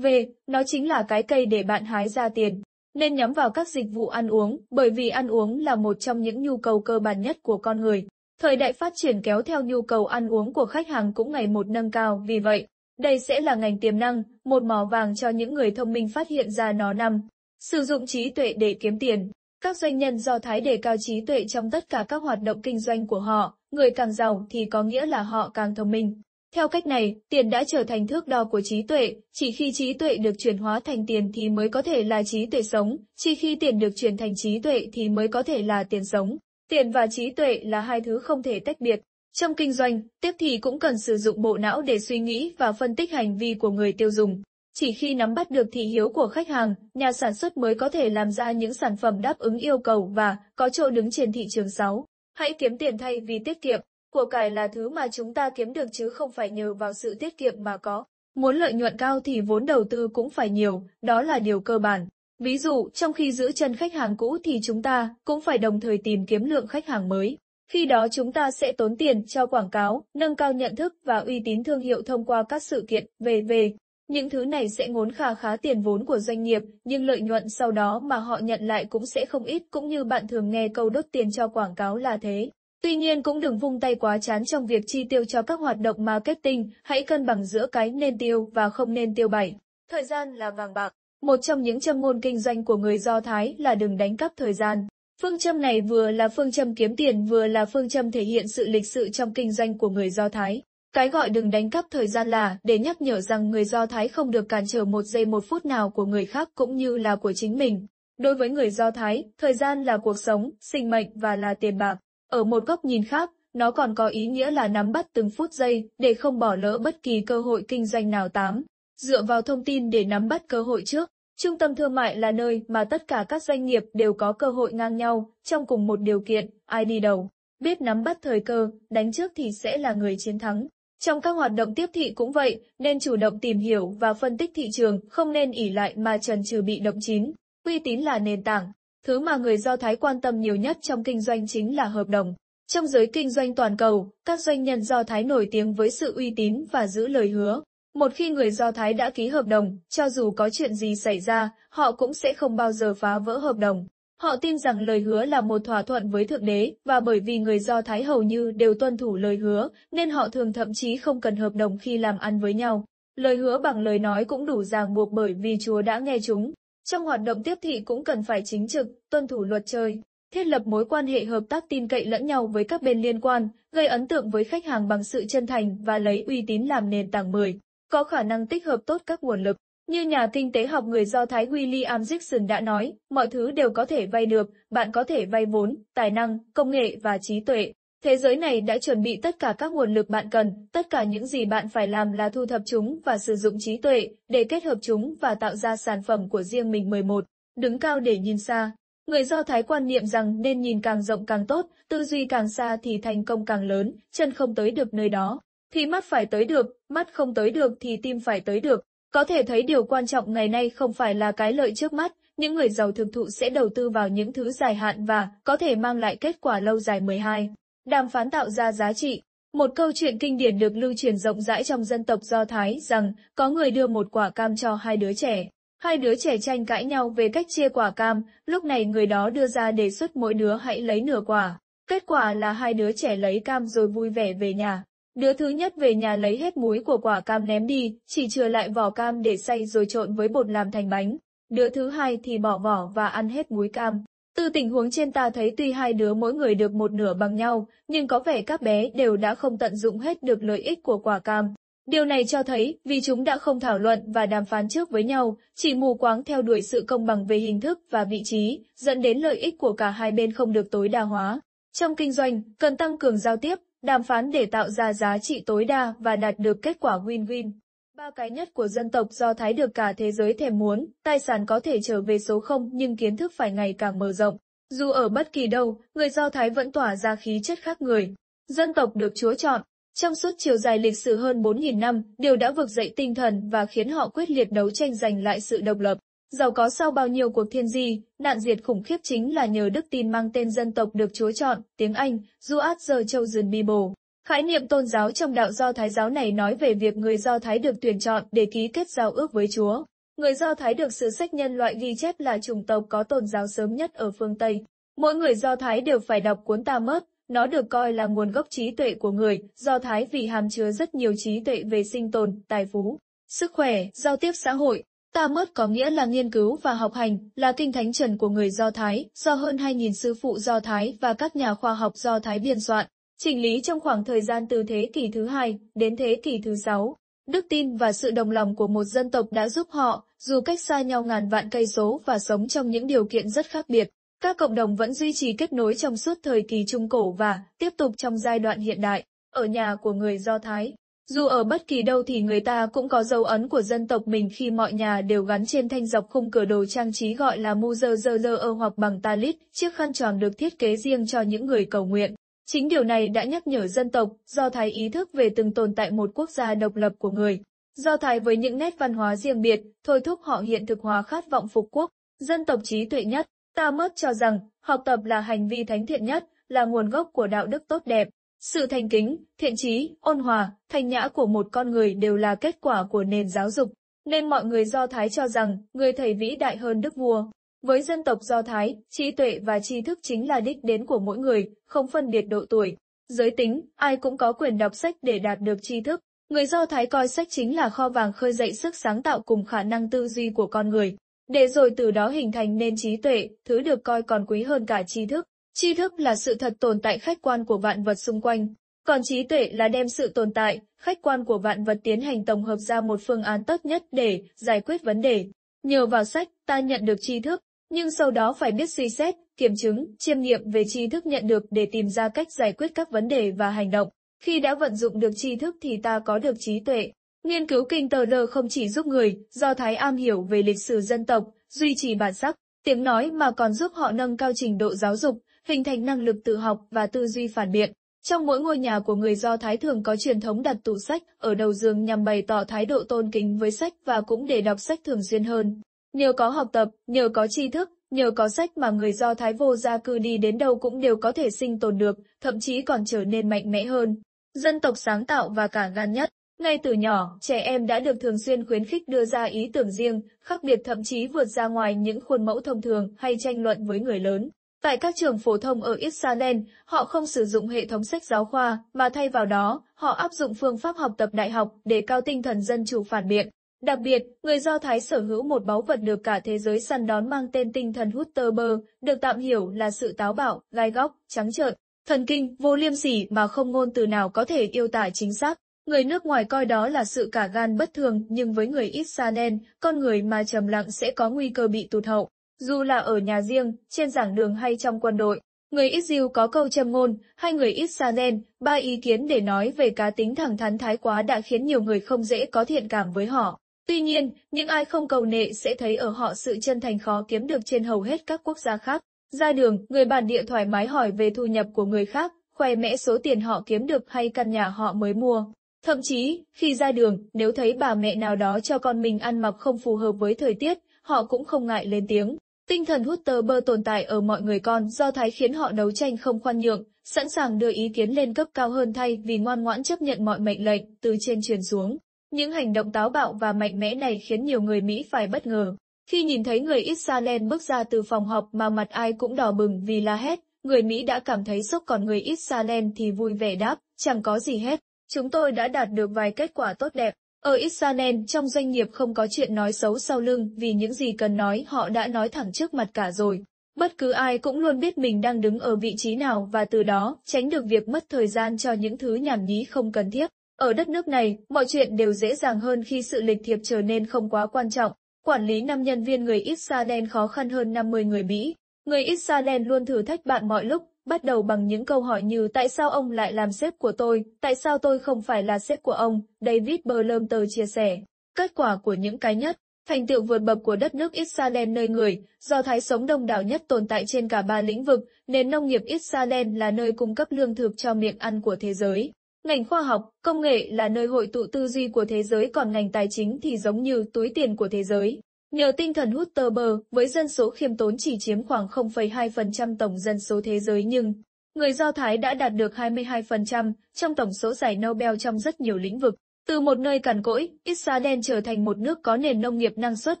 v nó chính là cái cây để bạn hái ra tiền. Nên nhắm vào các dịch vụ ăn uống, bởi vì ăn uống là một trong những nhu cầu cơ bản nhất của con người. Thời đại phát triển kéo theo nhu cầu ăn uống của khách hàng cũng ngày một nâng cao, vì vậy, đây sẽ là ngành tiềm năng, một mỏ vàng cho những người thông minh phát hiện ra nó nằm. Sử dụng trí tuệ để kiếm tiền. Các doanh nhân do Thái đề cao trí tuệ trong tất cả các hoạt động kinh doanh của họ, người càng giàu thì có nghĩa là họ càng thông minh. Theo cách này, tiền đã trở thành thước đo của trí tuệ, chỉ khi trí tuệ được chuyển hóa thành tiền thì mới có thể là trí tuệ sống, chỉ khi tiền được chuyển thành trí tuệ thì mới có thể là tiền sống. Tiền và trí tuệ là hai thứ không thể tách biệt. Trong kinh doanh, tiếp thị cũng cần sử dụng bộ não để suy nghĩ và phân tích hành vi của người tiêu dùng. Chỉ khi nắm bắt được thị hiếu của khách hàng, nhà sản xuất mới có thể làm ra những sản phẩm đáp ứng yêu cầu và có chỗ đứng trên thị trường 6. Hãy kiếm tiền thay vì tiết kiệm. Của cải là thứ mà chúng ta kiếm được chứ không phải nhờ vào sự tiết kiệm mà có. Muốn lợi nhuận cao thì vốn đầu tư cũng phải nhiều, đó là điều cơ bản. Ví dụ, trong khi giữ chân khách hàng cũ thì chúng ta cũng phải đồng thời tìm kiếm lượng khách hàng mới. Khi đó chúng ta sẽ tốn tiền cho quảng cáo, nâng cao nhận thức và uy tín thương hiệu thông qua các sự kiện về về. Những thứ này sẽ ngốn khá khá tiền vốn của doanh nghiệp, nhưng lợi nhuận sau đó mà họ nhận lại cũng sẽ không ít cũng như bạn thường nghe câu đốt tiền cho quảng cáo là thế. Tuy nhiên cũng đừng vung tay quá chán trong việc chi tiêu cho các hoạt động marketing, hãy cân bằng giữa cái nên tiêu và không nên tiêu bày. Thời gian là vàng bạc. Một trong những châm ngôn kinh doanh của người Do Thái là đừng đánh cắp thời gian. Phương châm này vừa là phương châm kiếm tiền vừa là phương châm thể hiện sự lịch sự trong kinh doanh của người Do Thái. Cái gọi đừng đánh cắp thời gian là để nhắc nhở rằng người Do Thái không được cản trở một giây một phút nào của người khác cũng như là của chính mình. Đối với người Do Thái, thời gian là cuộc sống, sinh mệnh và là tiền bạc. Ở một góc nhìn khác, nó còn có ý nghĩa là nắm bắt từng phút giây để không bỏ lỡ bất kỳ cơ hội kinh doanh nào. tám. Dựa vào thông tin để nắm bắt cơ hội trước, trung tâm thương mại là nơi mà tất cả các doanh nghiệp đều có cơ hội ngang nhau trong cùng một điều kiện, ai đi đầu. Biết nắm bắt thời cơ, đánh trước thì sẽ là người chiến thắng. Trong các hoạt động tiếp thị cũng vậy, nên chủ động tìm hiểu và phân tích thị trường, không nên ỉ lại mà trần trừ bị động chín. Uy tín là nền tảng. Thứ mà người Do Thái quan tâm nhiều nhất trong kinh doanh chính là hợp đồng. Trong giới kinh doanh toàn cầu, các doanh nhân Do Thái nổi tiếng với sự uy tín và giữ lời hứa. Một khi người Do Thái đã ký hợp đồng, cho dù có chuyện gì xảy ra, họ cũng sẽ không bao giờ phá vỡ hợp đồng. Họ tin rằng lời hứa là một thỏa thuận với Thượng Đế, và bởi vì người Do Thái hầu như đều tuân thủ lời hứa, nên họ thường thậm chí không cần hợp đồng khi làm ăn với nhau. Lời hứa bằng lời nói cũng đủ ràng buộc bởi vì Chúa đã nghe chúng. Trong hoạt động tiếp thị cũng cần phải chính trực, tuân thủ luật chơi, thiết lập mối quan hệ hợp tác tin cậy lẫn nhau với các bên liên quan, gây ấn tượng với khách hàng bằng sự chân thành và lấy uy tín làm nền tảng 10 có khả năng tích hợp tốt các nguồn lực. Như nhà kinh tế học người Do Thái William Dixon đã nói, mọi thứ đều có thể vay được, bạn có thể vay vốn, tài năng, công nghệ và trí tuệ. Thế giới này đã chuẩn bị tất cả các nguồn lực bạn cần, tất cả những gì bạn phải làm là thu thập chúng và sử dụng trí tuệ để kết hợp chúng và tạo ra sản phẩm của riêng mình 11. Đứng cao để nhìn xa. Người Do Thái quan niệm rằng nên nhìn càng rộng càng tốt, tư duy càng xa thì thành công càng lớn, chân không tới được nơi đó. Thì mắt phải tới được, mắt không tới được thì tim phải tới được. Có thể thấy điều quan trọng ngày nay không phải là cái lợi trước mắt, những người giàu thực thụ sẽ đầu tư vào những thứ dài hạn và có thể mang lại kết quả lâu dài 12. Đàm phán tạo ra giá trị Một câu chuyện kinh điển được lưu truyền rộng rãi trong dân tộc Do Thái rằng có người đưa một quả cam cho hai đứa trẻ. Hai đứa trẻ tranh cãi nhau về cách chia quả cam, lúc này người đó đưa ra đề xuất mỗi đứa hãy lấy nửa quả. Kết quả là hai đứa trẻ lấy cam rồi vui vẻ về nhà. Đứa thứ nhất về nhà lấy hết muối của quả cam ném đi, chỉ chừa lại vỏ cam để xay rồi trộn với bột làm thành bánh. Đứa thứ hai thì bỏ vỏ và ăn hết muối cam. Từ tình huống trên ta thấy tuy hai đứa mỗi người được một nửa bằng nhau, nhưng có vẻ các bé đều đã không tận dụng hết được lợi ích của quả cam. Điều này cho thấy vì chúng đã không thảo luận và đàm phán trước với nhau, chỉ mù quáng theo đuổi sự công bằng về hình thức và vị trí, dẫn đến lợi ích của cả hai bên không được tối đa hóa. Trong kinh doanh, cần tăng cường giao tiếp, đàm phán để tạo ra giá trị tối đa và đạt được kết quả win-win. Ba cái nhất của dân tộc do thái được cả thế giới thèm muốn, tài sản có thể trở về số không nhưng kiến thức phải ngày càng mở rộng. Dù ở bất kỳ đâu, người Do Thái vẫn tỏa ra khí chất khác người. Dân tộc được Chúa chọn, trong suốt chiều dài lịch sử hơn 4.000 năm, điều đã vực dậy tinh thần và khiến họ quyết liệt đấu tranh giành lại sự độc lập. Giàu có sau bao nhiêu cuộc thiên di, nạn diệt khủng khiếp chính là nhờ đức tin mang tên dân tộc được chúa chọn, tiếng Anh, du át giờ Bible. Khái niệm tôn giáo trong đạo Do Thái giáo này nói về việc người Do Thái được tuyển chọn để ký kết giao ước với Chúa. Người Do Thái được sử sách nhân loại ghi chép là chủng tộc có tôn giáo sớm nhất ở phương Tây. Mỗi người Do Thái đều phải đọc cuốn Ta Mớt, nó được coi là nguồn gốc trí tuệ của người Do Thái vì hàm chứa rất nhiều trí tuệ về sinh tồn, tài phú, sức khỏe, giao tiếp xã hội, Ta mất có nghĩa là nghiên cứu và học hành, là kinh thánh trần của người Do Thái, do hơn 2.000 sư phụ Do Thái và các nhà khoa học Do Thái biên soạn, chỉnh lý trong khoảng thời gian từ thế kỷ thứ hai đến thế kỷ thứ sáu. Đức tin và sự đồng lòng của một dân tộc đã giúp họ, dù cách xa nhau ngàn vạn cây số và sống trong những điều kiện rất khác biệt, các cộng đồng vẫn duy trì kết nối trong suốt thời kỳ Trung Cổ và tiếp tục trong giai đoạn hiện đại, ở nhà của người Do Thái. Dù ở bất kỳ đâu thì người ta cũng có dấu ấn của dân tộc mình khi mọi nhà đều gắn trên thanh dọc khung cửa đồ trang trí gọi là mu dơ dơ dơ ơ hoặc bằng talit, chiếc khăn tròn được thiết kế riêng cho những người cầu nguyện. Chính điều này đã nhắc nhở dân tộc, do thái ý thức về từng tồn tại một quốc gia độc lập của người. Do thái với những nét văn hóa riêng biệt, thôi thúc họ hiện thực hóa khát vọng phục quốc, dân tộc trí tuệ nhất. Ta mất cho rằng, học tập là hành vi thánh thiện nhất, là nguồn gốc của đạo đức tốt đẹp. Sự thành kính, thiện trí, ôn hòa, thanh nhã của một con người đều là kết quả của nền giáo dục, nên mọi người Do Thái cho rằng người thầy vĩ đại hơn đức vua. Với dân tộc Do Thái, trí tuệ và tri thức chính là đích đến của mỗi người, không phân biệt độ tuổi, giới tính, ai cũng có quyền đọc sách để đạt được tri thức. Người Do Thái coi sách chính là kho vàng khơi dậy sức sáng tạo cùng khả năng tư duy của con người, để rồi từ đó hình thành nên trí tuệ, thứ được coi còn quý hơn cả tri thức. Tri thức là sự thật tồn tại khách quan của vạn vật xung quanh, còn trí tuệ là đem sự tồn tại, khách quan của vạn vật tiến hành tổng hợp ra một phương án tốt nhất để giải quyết vấn đề. Nhờ vào sách, ta nhận được tri thức, nhưng sau đó phải biết suy xét, kiểm chứng, chiêm nghiệm về tri thức nhận được để tìm ra cách giải quyết các vấn đề và hành động. Khi đã vận dụng được tri thức thì ta có được trí tuệ. Nghiên cứu kinh tờ lơ không chỉ giúp người, do Thái am hiểu về lịch sử dân tộc, duy trì bản sắc, tiếng nói mà còn giúp họ nâng cao trình độ giáo dục, hình thành năng lực tự học và tư duy phản biện. Trong mỗi ngôi nhà của người Do Thái thường có truyền thống đặt tủ sách ở đầu giường nhằm bày tỏ thái độ tôn kính với sách và cũng để đọc sách thường xuyên hơn. Nhờ có học tập, nhờ có tri thức, nhờ có sách mà người Do Thái vô gia cư đi đến đâu cũng đều có thể sinh tồn được, thậm chí còn trở nên mạnh mẽ hơn. Dân tộc sáng tạo và cả gan nhất. Ngay từ nhỏ, trẻ em đã được thường xuyên khuyến khích đưa ra ý tưởng riêng, khác biệt thậm chí vượt ra ngoài những khuôn mẫu thông thường hay tranh luận với người lớn. Tại các trường phổ thông ở Israel, họ không sử dụng hệ thống sách giáo khoa, mà thay vào đó, họ áp dụng phương pháp học tập đại học để cao tinh thần dân chủ phản biện. Đặc biệt, người Do Thái sở hữu một báu vật được cả thế giới săn đón mang tên tinh thần Hutterber, được tạm hiểu là sự táo bạo, gai góc, trắng trợn, thần kinh, vô liêm sỉ mà không ngôn từ nào có thể yêu tả chính xác. Người nước ngoài coi đó là sự cả gan bất thường, nhưng với người Israel, con người mà trầm lặng sẽ có nguy cơ bị tụt hậu. Dù là ở nhà riêng, trên giảng đường hay trong quân đội, người Israel có câu châm ngôn, hai người ít xa nên, ba ý kiến để nói về cá tính thẳng thắn thái quá đã khiến nhiều người không dễ có thiện cảm với họ. Tuy nhiên, những ai không cầu nệ sẽ thấy ở họ sự chân thành khó kiếm được trên hầu hết các quốc gia khác. Ra đường, người bản địa thoải mái hỏi về thu nhập của người khác, khoe mẽ số tiền họ kiếm được hay căn nhà họ mới mua. Thậm chí, khi ra đường, nếu thấy bà mẹ nào đó cho con mình ăn mặc không phù hợp với thời tiết, họ cũng không ngại lên tiếng. Tinh thần hút tờ bơ tồn tại ở mọi người con do thái khiến họ đấu tranh không khoan nhượng, sẵn sàng đưa ý kiến lên cấp cao hơn thay vì ngoan ngoãn chấp nhận mọi mệnh lệnh từ trên truyền xuống. Những hành động táo bạo và mạnh mẽ này khiến nhiều người Mỹ phải bất ngờ. Khi nhìn thấy người Israel bước ra từ phòng họp mà mặt ai cũng đỏ bừng vì la hét, người Mỹ đã cảm thấy sốc còn người Israel thì vui vẻ đáp, chẳng có gì hết. Chúng tôi đã đạt được vài kết quả tốt đẹp, ở Israel, trong doanh nghiệp không có chuyện nói xấu sau lưng vì những gì cần nói họ đã nói thẳng trước mặt cả rồi. Bất cứ ai cũng luôn biết mình đang đứng ở vị trí nào và từ đó tránh được việc mất thời gian cho những thứ nhảm nhí không cần thiết. Ở đất nước này, mọi chuyện đều dễ dàng hơn khi sự lịch thiệp trở nên không quá quan trọng. Quản lý 5 nhân viên người Israel khó khăn hơn 50 người Mỹ. Người Israel luôn thử thách bạn mọi lúc, bắt đầu bằng những câu hỏi như tại sao ông lại làm sếp của tôi, tại sao tôi không phải là sếp của ông, David Blumter chia sẻ. Kết quả của những cái nhất, thành tựu vượt bậc của đất nước Israel nơi người, do thái sống đông đảo nhất tồn tại trên cả ba lĩnh vực, nên nông nghiệp Israel là nơi cung cấp lương thực cho miệng ăn của thế giới. Ngành khoa học, công nghệ là nơi hội tụ tư duy của thế giới còn ngành tài chính thì giống như túi tiền của thế giới. Nhờ tinh thần hút tơ bờ, với dân số khiêm tốn chỉ chiếm khoảng 0,2% tổng dân số thế giới nhưng, người Do Thái đã đạt được 22% trong tổng số giải Nobel trong rất nhiều lĩnh vực. Từ một nơi cằn cỗi, Israel trở thành một nước có nền nông nghiệp năng suất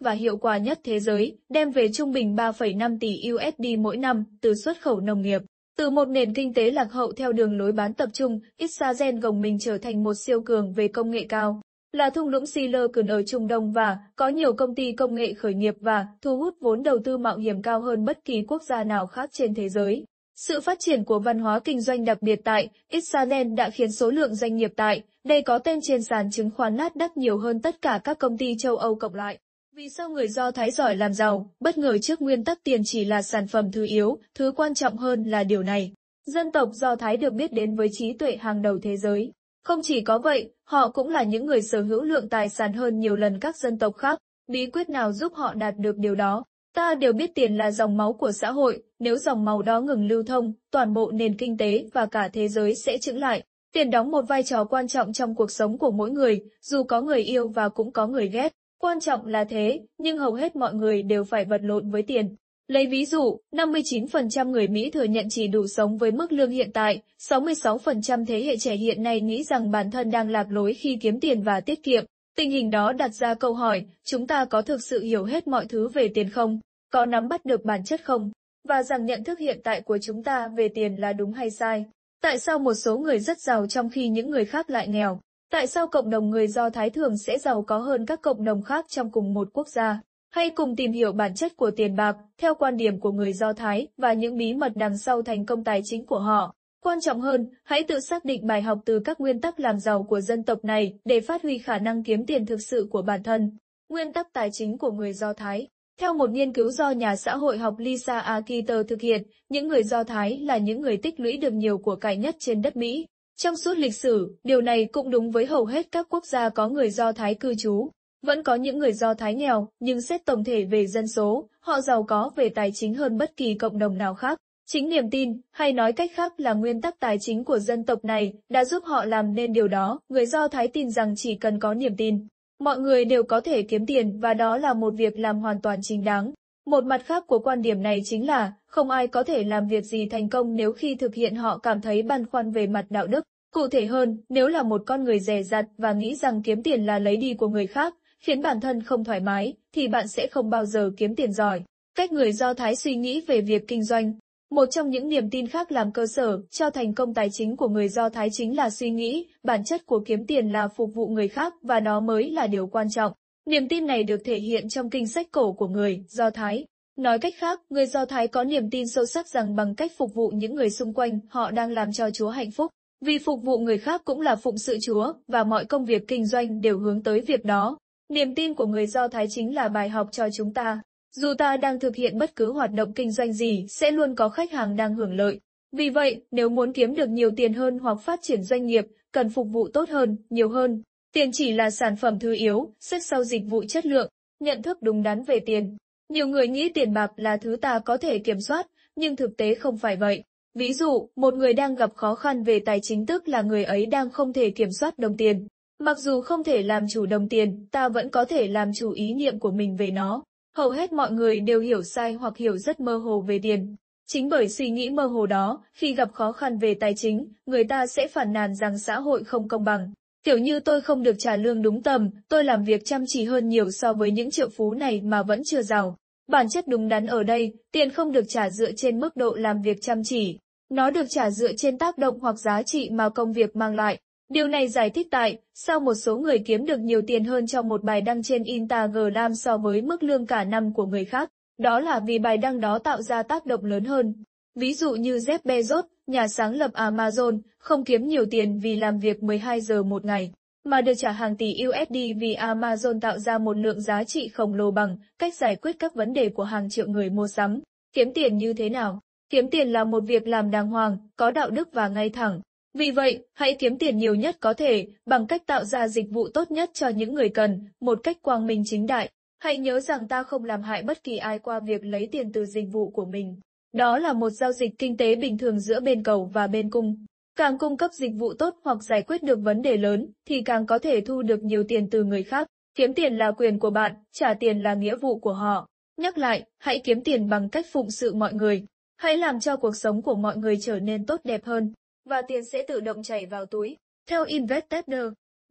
và hiệu quả nhất thế giới, đem về trung bình 3,5 tỷ USD mỗi năm từ xuất khẩu nông nghiệp. Từ một nền kinh tế lạc hậu theo đường lối bán tập trung, Israel gồng mình trở thành một siêu cường về công nghệ cao là thung lũng Silicon ở Trung Đông và có nhiều công ty công nghệ khởi nghiệp và thu hút vốn đầu tư mạo hiểm cao hơn bất kỳ quốc gia nào khác trên thế giới. Sự phát triển của văn hóa kinh doanh đặc biệt tại Israel đã khiến số lượng doanh nghiệp tại đây có tên trên sàn chứng khoán nát đắt nhiều hơn tất cả các công ty châu Âu cộng lại. Vì sao người Do Thái giỏi làm giàu, bất ngờ trước nguyên tắc tiền chỉ là sản phẩm thứ yếu, thứ quan trọng hơn là điều này. Dân tộc Do Thái được biết đến với trí tuệ hàng đầu thế giới. Không chỉ có vậy, họ cũng là những người sở hữu lượng tài sản hơn nhiều lần các dân tộc khác, bí quyết nào giúp họ đạt được điều đó. Ta đều biết tiền là dòng máu của xã hội, nếu dòng máu đó ngừng lưu thông, toàn bộ nền kinh tế và cả thế giới sẽ chững lại. Tiền đóng một vai trò quan trọng trong cuộc sống của mỗi người, dù có người yêu và cũng có người ghét. Quan trọng là thế, nhưng hầu hết mọi người đều phải vật lộn với tiền. Lấy ví dụ, 59% người Mỹ thừa nhận chỉ đủ sống với mức lương hiện tại, 66% thế hệ trẻ hiện nay nghĩ rằng bản thân đang lạc lối khi kiếm tiền và tiết kiệm. Tình hình đó đặt ra câu hỏi, chúng ta có thực sự hiểu hết mọi thứ về tiền không? Có nắm bắt được bản chất không? Và rằng nhận thức hiện tại của chúng ta về tiền là đúng hay sai? Tại sao một số người rất giàu trong khi những người khác lại nghèo? Tại sao cộng đồng người Do Thái thường sẽ giàu có hơn các cộng đồng khác trong cùng một quốc gia? Hãy cùng tìm hiểu bản chất của tiền bạc, theo quan điểm của người Do Thái và những bí mật đằng sau thành công tài chính của họ. Quan trọng hơn, hãy tự xác định bài học từ các nguyên tắc làm giàu của dân tộc này để phát huy khả năng kiếm tiền thực sự của bản thân. Nguyên tắc tài chính của người Do Thái Theo một nghiên cứu do nhà xã hội học Lisa Akiter thực hiện, những người Do Thái là những người tích lũy được nhiều của cải nhất trên đất Mỹ. Trong suốt lịch sử, điều này cũng đúng với hầu hết các quốc gia có người Do Thái cư trú. Vẫn có những người Do Thái nghèo, nhưng xét tổng thể về dân số, họ giàu có về tài chính hơn bất kỳ cộng đồng nào khác. Chính niềm tin, hay nói cách khác là nguyên tắc tài chính của dân tộc này, đã giúp họ làm nên điều đó, người Do Thái tin rằng chỉ cần có niềm tin, mọi người đều có thể kiếm tiền và đó là một việc làm hoàn toàn chính đáng. Một mặt khác của quan điểm này chính là, không ai có thể làm việc gì thành công nếu khi thực hiện họ cảm thấy băn khoăn về mặt đạo đức. Cụ thể hơn, nếu là một con người rẻ rặt và nghĩ rằng kiếm tiền là lấy đi của người khác, khiến bản thân không thoải mái, thì bạn sẽ không bao giờ kiếm tiền giỏi. Cách người Do Thái suy nghĩ về việc kinh doanh Một trong những niềm tin khác làm cơ sở cho thành công tài chính của người Do Thái chính là suy nghĩ, bản chất của kiếm tiền là phục vụ người khác và đó mới là điều quan trọng. Niềm tin này được thể hiện trong kinh sách cổ của người Do Thái. Nói cách khác, người Do Thái có niềm tin sâu sắc rằng bằng cách phục vụ những người xung quanh, họ đang làm cho Chúa hạnh phúc. Vì phục vụ người khác cũng là phụng sự Chúa, và mọi công việc kinh doanh đều hướng tới việc đó. Niềm tin của người Do Thái chính là bài học cho chúng ta. Dù ta đang thực hiện bất cứ hoạt động kinh doanh gì, sẽ luôn có khách hàng đang hưởng lợi. Vì vậy, nếu muốn kiếm được nhiều tiền hơn hoặc phát triển doanh nghiệp, cần phục vụ tốt hơn, nhiều hơn. Tiền chỉ là sản phẩm thứ yếu, xếp sau dịch vụ chất lượng, nhận thức đúng đắn về tiền. Nhiều người nghĩ tiền bạc là thứ ta có thể kiểm soát, nhưng thực tế không phải vậy. Ví dụ, một người đang gặp khó khăn về tài chính tức là người ấy đang không thể kiểm soát đồng tiền. Mặc dù không thể làm chủ đồng tiền, ta vẫn có thể làm chủ ý niệm của mình về nó. Hầu hết mọi người đều hiểu sai hoặc hiểu rất mơ hồ về tiền. Chính bởi suy nghĩ mơ hồ đó, khi gặp khó khăn về tài chính, người ta sẽ phản nàn rằng xã hội không công bằng. Kiểu như tôi không được trả lương đúng tầm, tôi làm việc chăm chỉ hơn nhiều so với những triệu phú này mà vẫn chưa giàu. Bản chất đúng đắn ở đây, tiền không được trả dựa trên mức độ làm việc chăm chỉ. Nó được trả dựa trên tác động hoặc giá trị mà công việc mang lại. Điều này giải thích tại sao một số người kiếm được nhiều tiền hơn trong một bài đăng trên Instagram so với mức lương cả năm của người khác, đó là vì bài đăng đó tạo ra tác động lớn hơn. Ví dụ như Jeff Bezos, nhà sáng lập Amazon, không kiếm nhiều tiền vì làm việc 12 giờ một ngày, mà được trả hàng tỷ USD vì Amazon tạo ra một lượng giá trị khổng lồ bằng cách giải quyết các vấn đề của hàng triệu người mua sắm. Kiếm tiền như thế nào? Kiếm tiền là một việc làm đàng hoàng, có đạo đức và ngay thẳng vì vậy, hãy kiếm tiền nhiều nhất có thể bằng cách tạo ra dịch vụ tốt nhất cho những người cần, một cách quang minh chính đại. Hãy nhớ rằng ta không làm hại bất kỳ ai qua việc lấy tiền từ dịch vụ của mình. Đó là một giao dịch kinh tế bình thường giữa bên cầu và bên cung. Càng cung cấp dịch vụ tốt hoặc giải quyết được vấn đề lớn, thì càng có thể thu được nhiều tiền từ người khác. Kiếm tiền là quyền của bạn, trả tiền là nghĩa vụ của họ. Nhắc lại, hãy kiếm tiền bằng cách phụng sự mọi người. Hãy làm cho cuộc sống của mọi người trở nên tốt đẹp hơn và tiền sẽ tự động chảy vào túi. Theo Investor,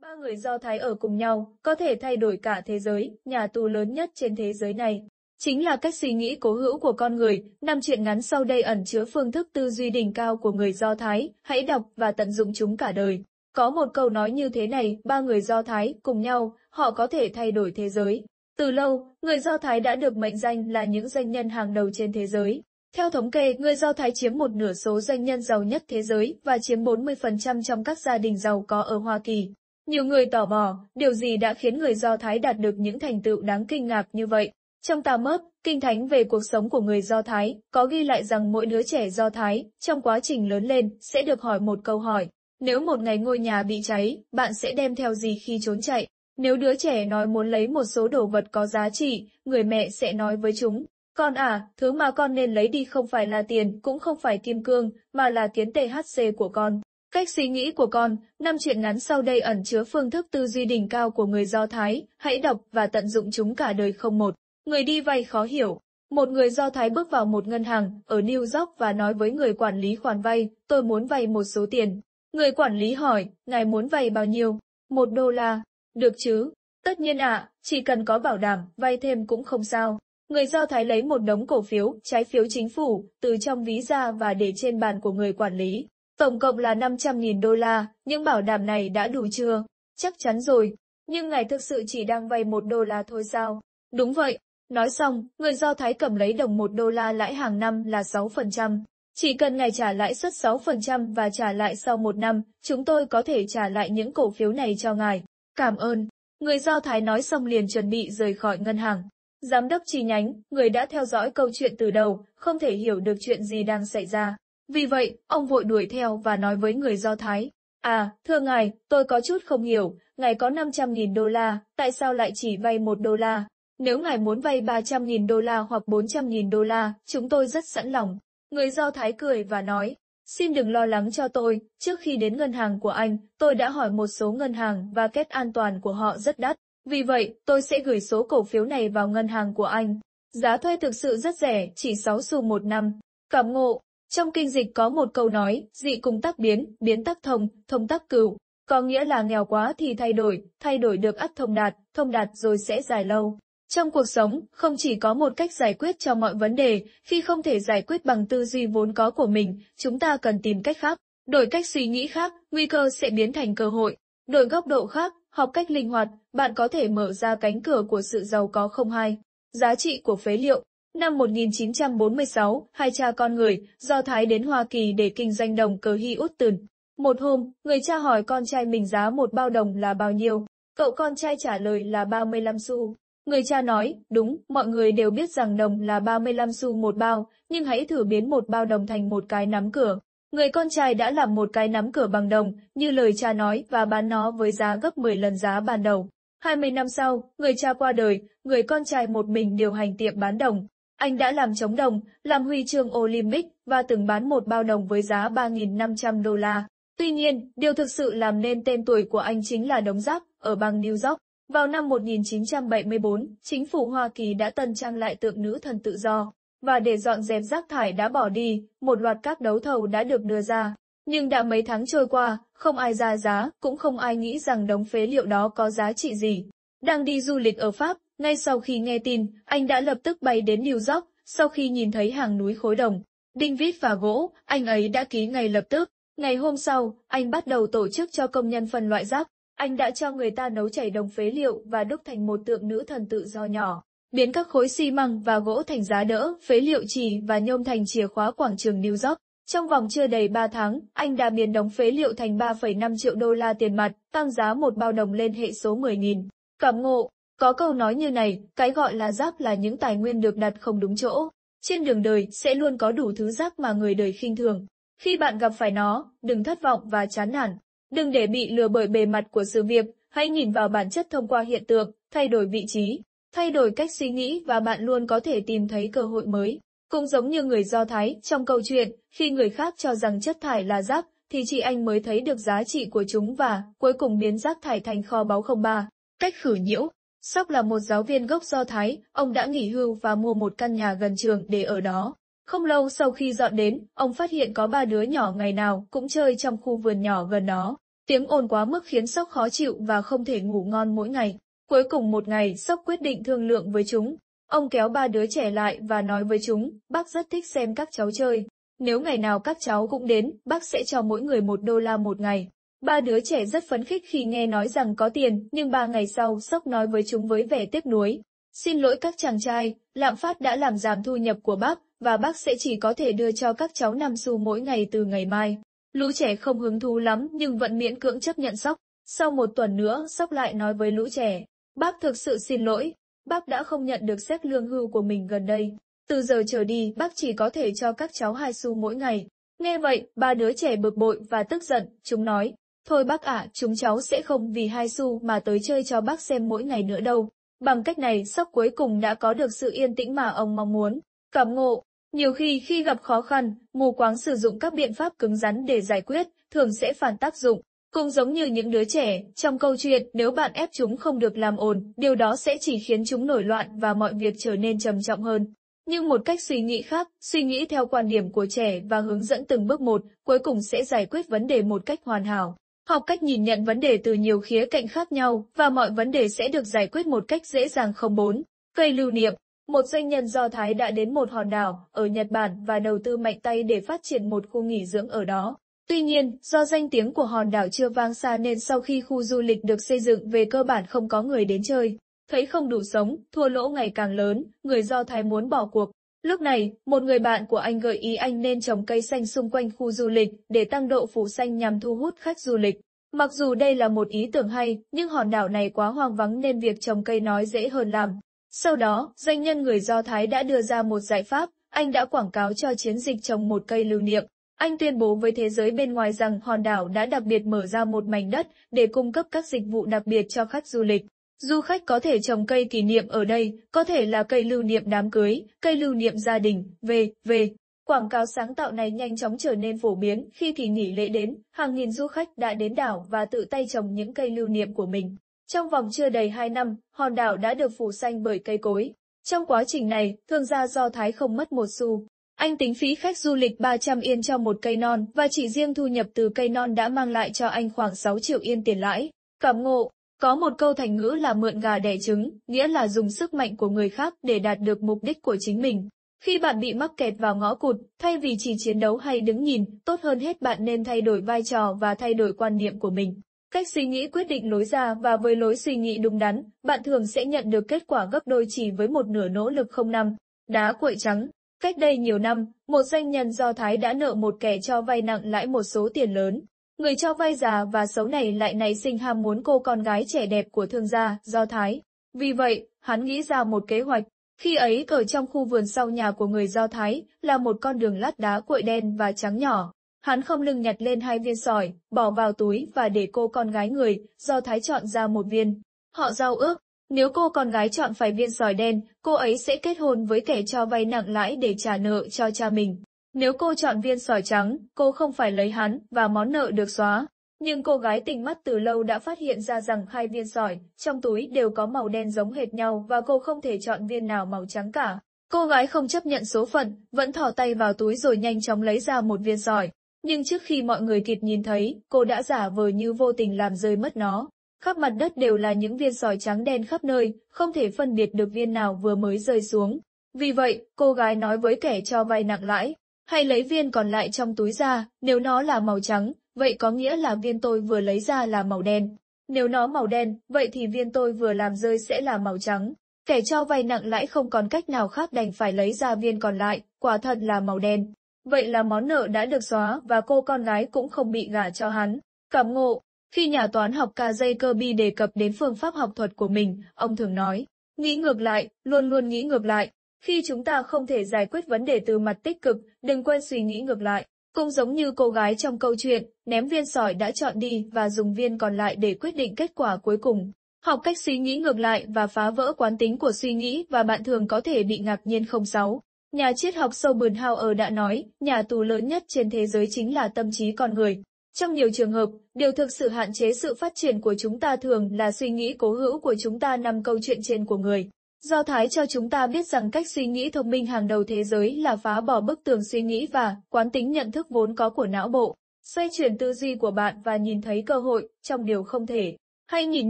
ba người Do Thái ở cùng nhau có thể thay đổi cả thế giới, nhà tù lớn nhất trên thế giới này. Chính là cách suy nghĩ cố hữu của con người, năm chuyện ngắn sau đây ẩn chứa phương thức tư duy đỉnh cao của người Do Thái, hãy đọc và tận dụng chúng cả đời. Có một câu nói như thế này, ba người Do Thái, cùng nhau, họ có thể thay đổi thế giới. Từ lâu, người Do Thái đã được mệnh danh là những doanh nhân hàng đầu trên thế giới. Theo thống kê, người Do Thái chiếm một nửa số doanh nhân giàu nhất thế giới và chiếm 40% trong các gia đình giàu có ở Hoa Kỳ. Nhiều người tò mò, điều gì đã khiến người Do Thái đạt được những thành tựu đáng kinh ngạc như vậy? Trong Tà Mớp, Kinh Thánh về cuộc sống của người Do Thái, có ghi lại rằng mỗi đứa trẻ Do Thái, trong quá trình lớn lên, sẽ được hỏi một câu hỏi. Nếu một ngày ngôi nhà bị cháy, bạn sẽ đem theo gì khi trốn chạy? Nếu đứa trẻ nói muốn lấy một số đồ vật có giá trị, người mẹ sẽ nói với chúng, con à, thứ mà con nên lấy đi không phải là tiền, cũng không phải kim cương, mà là kiến THC của con. Cách suy nghĩ của con, năm chuyện ngắn sau đây ẩn chứa phương thức tư duy đỉnh cao của người Do Thái, hãy đọc và tận dụng chúng cả đời không một. Người đi vay khó hiểu. Một người Do Thái bước vào một ngân hàng ở New York và nói với người quản lý khoản vay, tôi muốn vay một số tiền. Người quản lý hỏi, ngài muốn vay bao nhiêu? Một đô la. Được chứ? Tất nhiên ạ, à, chỉ cần có bảo đảm, vay thêm cũng không sao. Người Do Thái lấy một đống cổ phiếu, trái phiếu chính phủ, từ trong ví ra và để trên bàn của người quản lý. Tổng cộng là 500.000 đô la, những bảo đảm này đã đủ chưa? Chắc chắn rồi, nhưng ngài thực sự chỉ đang vay một đô la thôi sao? Đúng vậy. Nói xong, người Do Thái cầm lấy đồng một đô la lãi hàng năm là 6%. Chỉ cần ngài trả lãi suất 6% và trả lại sau một năm, chúng tôi có thể trả lại những cổ phiếu này cho ngài. Cảm ơn. Người Do Thái nói xong liền chuẩn bị rời khỏi ngân hàng. Giám đốc chi nhánh, người đã theo dõi câu chuyện từ đầu, không thể hiểu được chuyện gì đang xảy ra. Vì vậy, ông vội đuổi theo và nói với người Do Thái. À, thưa ngài, tôi có chút không hiểu, ngài có 500.000 đô la, tại sao lại chỉ vay 1 đô la? Nếu ngài muốn vay 300.000 đô la hoặc 400.000 đô la, chúng tôi rất sẵn lòng. Người Do Thái cười và nói, xin đừng lo lắng cho tôi, trước khi đến ngân hàng của anh, tôi đã hỏi một số ngân hàng và kết an toàn của họ rất đắt. Vì vậy, tôi sẽ gửi số cổ phiếu này vào ngân hàng của anh. Giá thuê thực sự rất rẻ, chỉ 6 xu một năm. Cảm ngộ, trong kinh dịch có một câu nói, dị cùng tắc biến, biến tắc thông, thông tắc cửu. Có nghĩa là nghèo quá thì thay đổi, thay đổi được ắt thông đạt, thông đạt rồi sẽ dài lâu. Trong cuộc sống, không chỉ có một cách giải quyết cho mọi vấn đề, khi không thể giải quyết bằng tư duy vốn có của mình, chúng ta cần tìm cách khác. Đổi cách suy nghĩ khác, nguy cơ sẽ biến thành cơ hội. Đổi góc độ khác, Học cách linh hoạt, bạn có thể mở ra cánh cửa của sự giàu có không hai. Giá trị của phế liệu Năm 1946, hai cha con người, do Thái đến Hoa Kỳ để kinh doanh đồng cờ Hy Út Tường. Một hôm, người cha hỏi con trai mình giá một bao đồng là bao nhiêu. Cậu con trai trả lời là 35 xu. Người cha nói, đúng, mọi người đều biết rằng đồng là 35 xu một bao, nhưng hãy thử biến một bao đồng thành một cái nắm cửa. Người con trai đã làm một cái nắm cửa bằng đồng, như lời cha nói và bán nó với giá gấp 10 lần giá ban đầu. 20 năm sau, người cha qua đời, người con trai một mình điều hành tiệm bán đồng. Anh đã làm chống đồng, làm huy chương Olympic và từng bán một bao đồng với giá 3.500 đô la. Tuy nhiên, điều thực sự làm nên tên tuổi của anh chính là đống rác ở bang New York. Vào năm 1974, chính phủ Hoa Kỳ đã tân trang lại tượng nữ thần tự do và để dọn dẹp rác thải đã bỏ đi, một loạt các đấu thầu đã được đưa ra. Nhưng đã mấy tháng trôi qua, không ai ra giá, cũng không ai nghĩ rằng đống phế liệu đó có giá trị gì. Đang đi du lịch ở Pháp, ngay sau khi nghe tin, anh đã lập tức bay đến New York, sau khi nhìn thấy hàng núi khối đồng, đinh vít và gỗ, anh ấy đã ký ngay lập tức. Ngày hôm sau, anh bắt đầu tổ chức cho công nhân phân loại rác. Anh đã cho người ta nấu chảy đồng phế liệu và đúc thành một tượng nữ thần tự do nhỏ biến các khối xi măng và gỗ thành giá đỡ, phế liệu trì và nhôm thành chìa khóa quảng trường New York. Trong vòng chưa đầy 3 tháng, anh đã biến đóng phế liệu thành 3,5 triệu đô la tiền mặt, tăng giá một bao đồng lên hệ số 10.000. Cảm ngộ, có câu nói như này, cái gọi là rác là những tài nguyên được đặt không đúng chỗ. Trên đường đời sẽ luôn có đủ thứ rác mà người đời khinh thường. Khi bạn gặp phải nó, đừng thất vọng và chán nản. Đừng để bị lừa bởi bề mặt của sự việc, hãy nhìn vào bản chất thông qua hiện tượng, thay đổi vị trí. Thay đổi cách suy nghĩ và bạn luôn có thể tìm thấy cơ hội mới. Cũng giống như người Do Thái, trong câu chuyện, khi người khác cho rằng chất thải là rác, thì chị anh mới thấy được giá trị của chúng và cuối cùng biến rác thải thành kho báu không ba. Cách khử nhiễu Sóc là một giáo viên gốc Do Thái, ông đã nghỉ hưu và mua một căn nhà gần trường để ở đó. Không lâu sau khi dọn đến, ông phát hiện có ba đứa nhỏ ngày nào cũng chơi trong khu vườn nhỏ gần đó. Tiếng ồn quá mức khiến Sóc khó chịu và không thể ngủ ngon mỗi ngày. Cuối cùng một ngày, Sóc quyết định thương lượng với chúng. Ông kéo ba đứa trẻ lại và nói với chúng, bác rất thích xem các cháu chơi. Nếu ngày nào các cháu cũng đến, bác sẽ cho mỗi người một đô la một ngày. Ba đứa trẻ rất phấn khích khi nghe nói rằng có tiền, nhưng ba ngày sau, Sóc nói với chúng với vẻ tiếc nuối. Xin lỗi các chàng trai, lạm phát đã làm giảm thu nhập của bác, và bác sẽ chỉ có thể đưa cho các cháu năm xu mỗi ngày từ ngày mai. Lũ trẻ không hứng thú lắm nhưng vẫn miễn cưỡng chấp nhận Sóc. Sau một tuần nữa, Sóc lại nói với lũ trẻ, Bác thực sự xin lỗi, bác đã không nhận được xét lương hưu của mình gần đây. Từ giờ trở đi, bác chỉ có thể cho các cháu hai xu mỗi ngày. Nghe vậy, ba đứa trẻ bực bội và tức giận, chúng nói, thôi bác ạ, à, chúng cháu sẽ không vì hai xu mà tới chơi cho bác xem mỗi ngày nữa đâu. Bằng cách này, sóc cuối cùng đã có được sự yên tĩnh mà ông mong muốn. Cảm ngộ, nhiều khi khi gặp khó khăn, mù quáng sử dụng các biện pháp cứng rắn để giải quyết, thường sẽ phản tác dụng. Cũng giống như những đứa trẻ, trong câu chuyện, nếu bạn ép chúng không được làm ồn, điều đó sẽ chỉ khiến chúng nổi loạn và mọi việc trở nên trầm trọng hơn. Nhưng một cách suy nghĩ khác, suy nghĩ theo quan điểm của trẻ và hướng dẫn từng bước một, cuối cùng sẽ giải quyết vấn đề một cách hoàn hảo. Học cách nhìn nhận vấn đề từ nhiều khía cạnh khác nhau và mọi vấn đề sẽ được giải quyết một cách dễ dàng không bốn. Cây lưu niệm một doanh nhân Do Thái đã đến một hòn đảo ở Nhật Bản và đầu tư mạnh tay để phát triển một khu nghỉ dưỡng ở đó. Tuy nhiên, do danh tiếng của hòn đảo chưa vang xa nên sau khi khu du lịch được xây dựng về cơ bản không có người đến chơi. Thấy không đủ sống, thua lỗ ngày càng lớn, người Do Thái muốn bỏ cuộc. Lúc này, một người bạn của anh gợi ý anh nên trồng cây xanh xung quanh khu du lịch để tăng độ phủ xanh nhằm thu hút khách du lịch. Mặc dù đây là một ý tưởng hay, nhưng hòn đảo này quá hoang vắng nên việc trồng cây nói dễ hơn làm. Sau đó, doanh nhân người Do Thái đã đưa ra một giải pháp, anh đã quảng cáo cho chiến dịch trồng một cây lưu niệm. Anh tuyên bố với thế giới bên ngoài rằng hòn đảo đã đặc biệt mở ra một mảnh đất để cung cấp các dịch vụ đặc biệt cho khách du lịch. Du khách có thể trồng cây kỷ niệm ở đây, có thể là cây lưu niệm đám cưới, cây lưu niệm gia đình, về, về. Quảng cáo sáng tạo này nhanh chóng trở nên phổ biến khi kỳ nghỉ lễ đến, hàng nghìn du khách đã đến đảo và tự tay trồng những cây lưu niệm của mình. Trong vòng chưa đầy 2 năm, hòn đảo đã được phủ xanh bởi cây cối. Trong quá trình này, thương gia Do Thái không mất một xu. Anh tính phí khách du lịch 300 yên cho một cây non và chỉ riêng thu nhập từ cây non đã mang lại cho anh khoảng 6 triệu yên tiền lãi. Cảm ngộ, có một câu thành ngữ là mượn gà đẻ trứng, nghĩa là dùng sức mạnh của người khác để đạt được mục đích của chính mình. Khi bạn bị mắc kẹt vào ngõ cụt, thay vì chỉ chiến đấu hay đứng nhìn, tốt hơn hết bạn nên thay đổi vai trò và thay đổi quan niệm của mình. Cách suy nghĩ quyết định lối ra và với lối suy nghĩ đúng đắn, bạn thường sẽ nhận được kết quả gấp đôi chỉ với một nửa nỗ lực không năm. Đá cuội trắng Cách đây nhiều năm, một doanh nhân Do Thái đã nợ một kẻ cho vay nặng lãi một số tiền lớn. Người cho vay già và xấu này lại nảy sinh ham muốn cô con gái trẻ đẹp của thương gia Do Thái. Vì vậy, hắn nghĩ ra một kế hoạch. Khi ấy ở trong khu vườn sau nhà của người Do Thái là một con đường lát đá cuội đen và trắng nhỏ. Hắn không lưng nhặt lên hai viên sỏi, bỏ vào túi và để cô con gái người, Do Thái chọn ra một viên. Họ giao ước, nếu cô con gái chọn phải viên sỏi đen, cô ấy sẽ kết hôn với kẻ cho vay nặng lãi để trả nợ cho cha mình. Nếu cô chọn viên sỏi trắng, cô không phải lấy hắn và món nợ được xóa. Nhưng cô gái tình mắt từ lâu đã phát hiện ra rằng hai viên sỏi trong túi đều có màu đen giống hệt nhau và cô không thể chọn viên nào màu trắng cả. Cô gái không chấp nhận số phận, vẫn thò tay vào túi rồi nhanh chóng lấy ra một viên sỏi. Nhưng trước khi mọi người kịp nhìn thấy, cô đã giả vờ như vô tình làm rơi mất nó khắp mặt đất đều là những viên sỏi trắng đen khắp nơi, không thể phân biệt được viên nào vừa mới rơi xuống. Vì vậy, cô gái nói với kẻ cho vay nặng lãi, hãy lấy viên còn lại trong túi ra, nếu nó là màu trắng, vậy có nghĩa là viên tôi vừa lấy ra là màu đen. Nếu nó màu đen, vậy thì viên tôi vừa làm rơi sẽ là màu trắng. Kẻ cho vay nặng lãi không còn cách nào khác đành phải lấy ra viên còn lại, quả thật là màu đen. Vậy là món nợ đã được xóa và cô con gái cũng không bị gả cho hắn. Cảm ngộ, khi nhà toán học Kazay Kirby đề cập đến phương pháp học thuật của mình, ông thường nói, nghĩ ngược lại, luôn luôn nghĩ ngược lại. Khi chúng ta không thể giải quyết vấn đề từ mặt tích cực, đừng quên suy nghĩ ngược lại. Cũng giống như cô gái trong câu chuyện, ném viên sỏi đã chọn đi và dùng viên còn lại để quyết định kết quả cuối cùng. Học cách suy nghĩ ngược lại và phá vỡ quán tính của suy nghĩ và bạn thường có thể bị ngạc nhiên không sáu. Nhà triết học Schopenhauer đã nói, nhà tù lớn nhất trên thế giới chính là tâm trí con người. Trong nhiều trường hợp, điều thực sự hạn chế sự phát triển của chúng ta thường là suy nghĩ cố hữu của chúng ta nằm câu chuyện trên của người. Do Thái cho chúng ta biết rằng cách suy nghĩ thông minh hàng đầu thế giới là phá bỏ bức tường suy nghĩ và quán tính nhận thức vốn có của não bộ, xoay chuyển tư duy của bạn và nhìn thấy cơ hội trong điều không thể, hay nhìn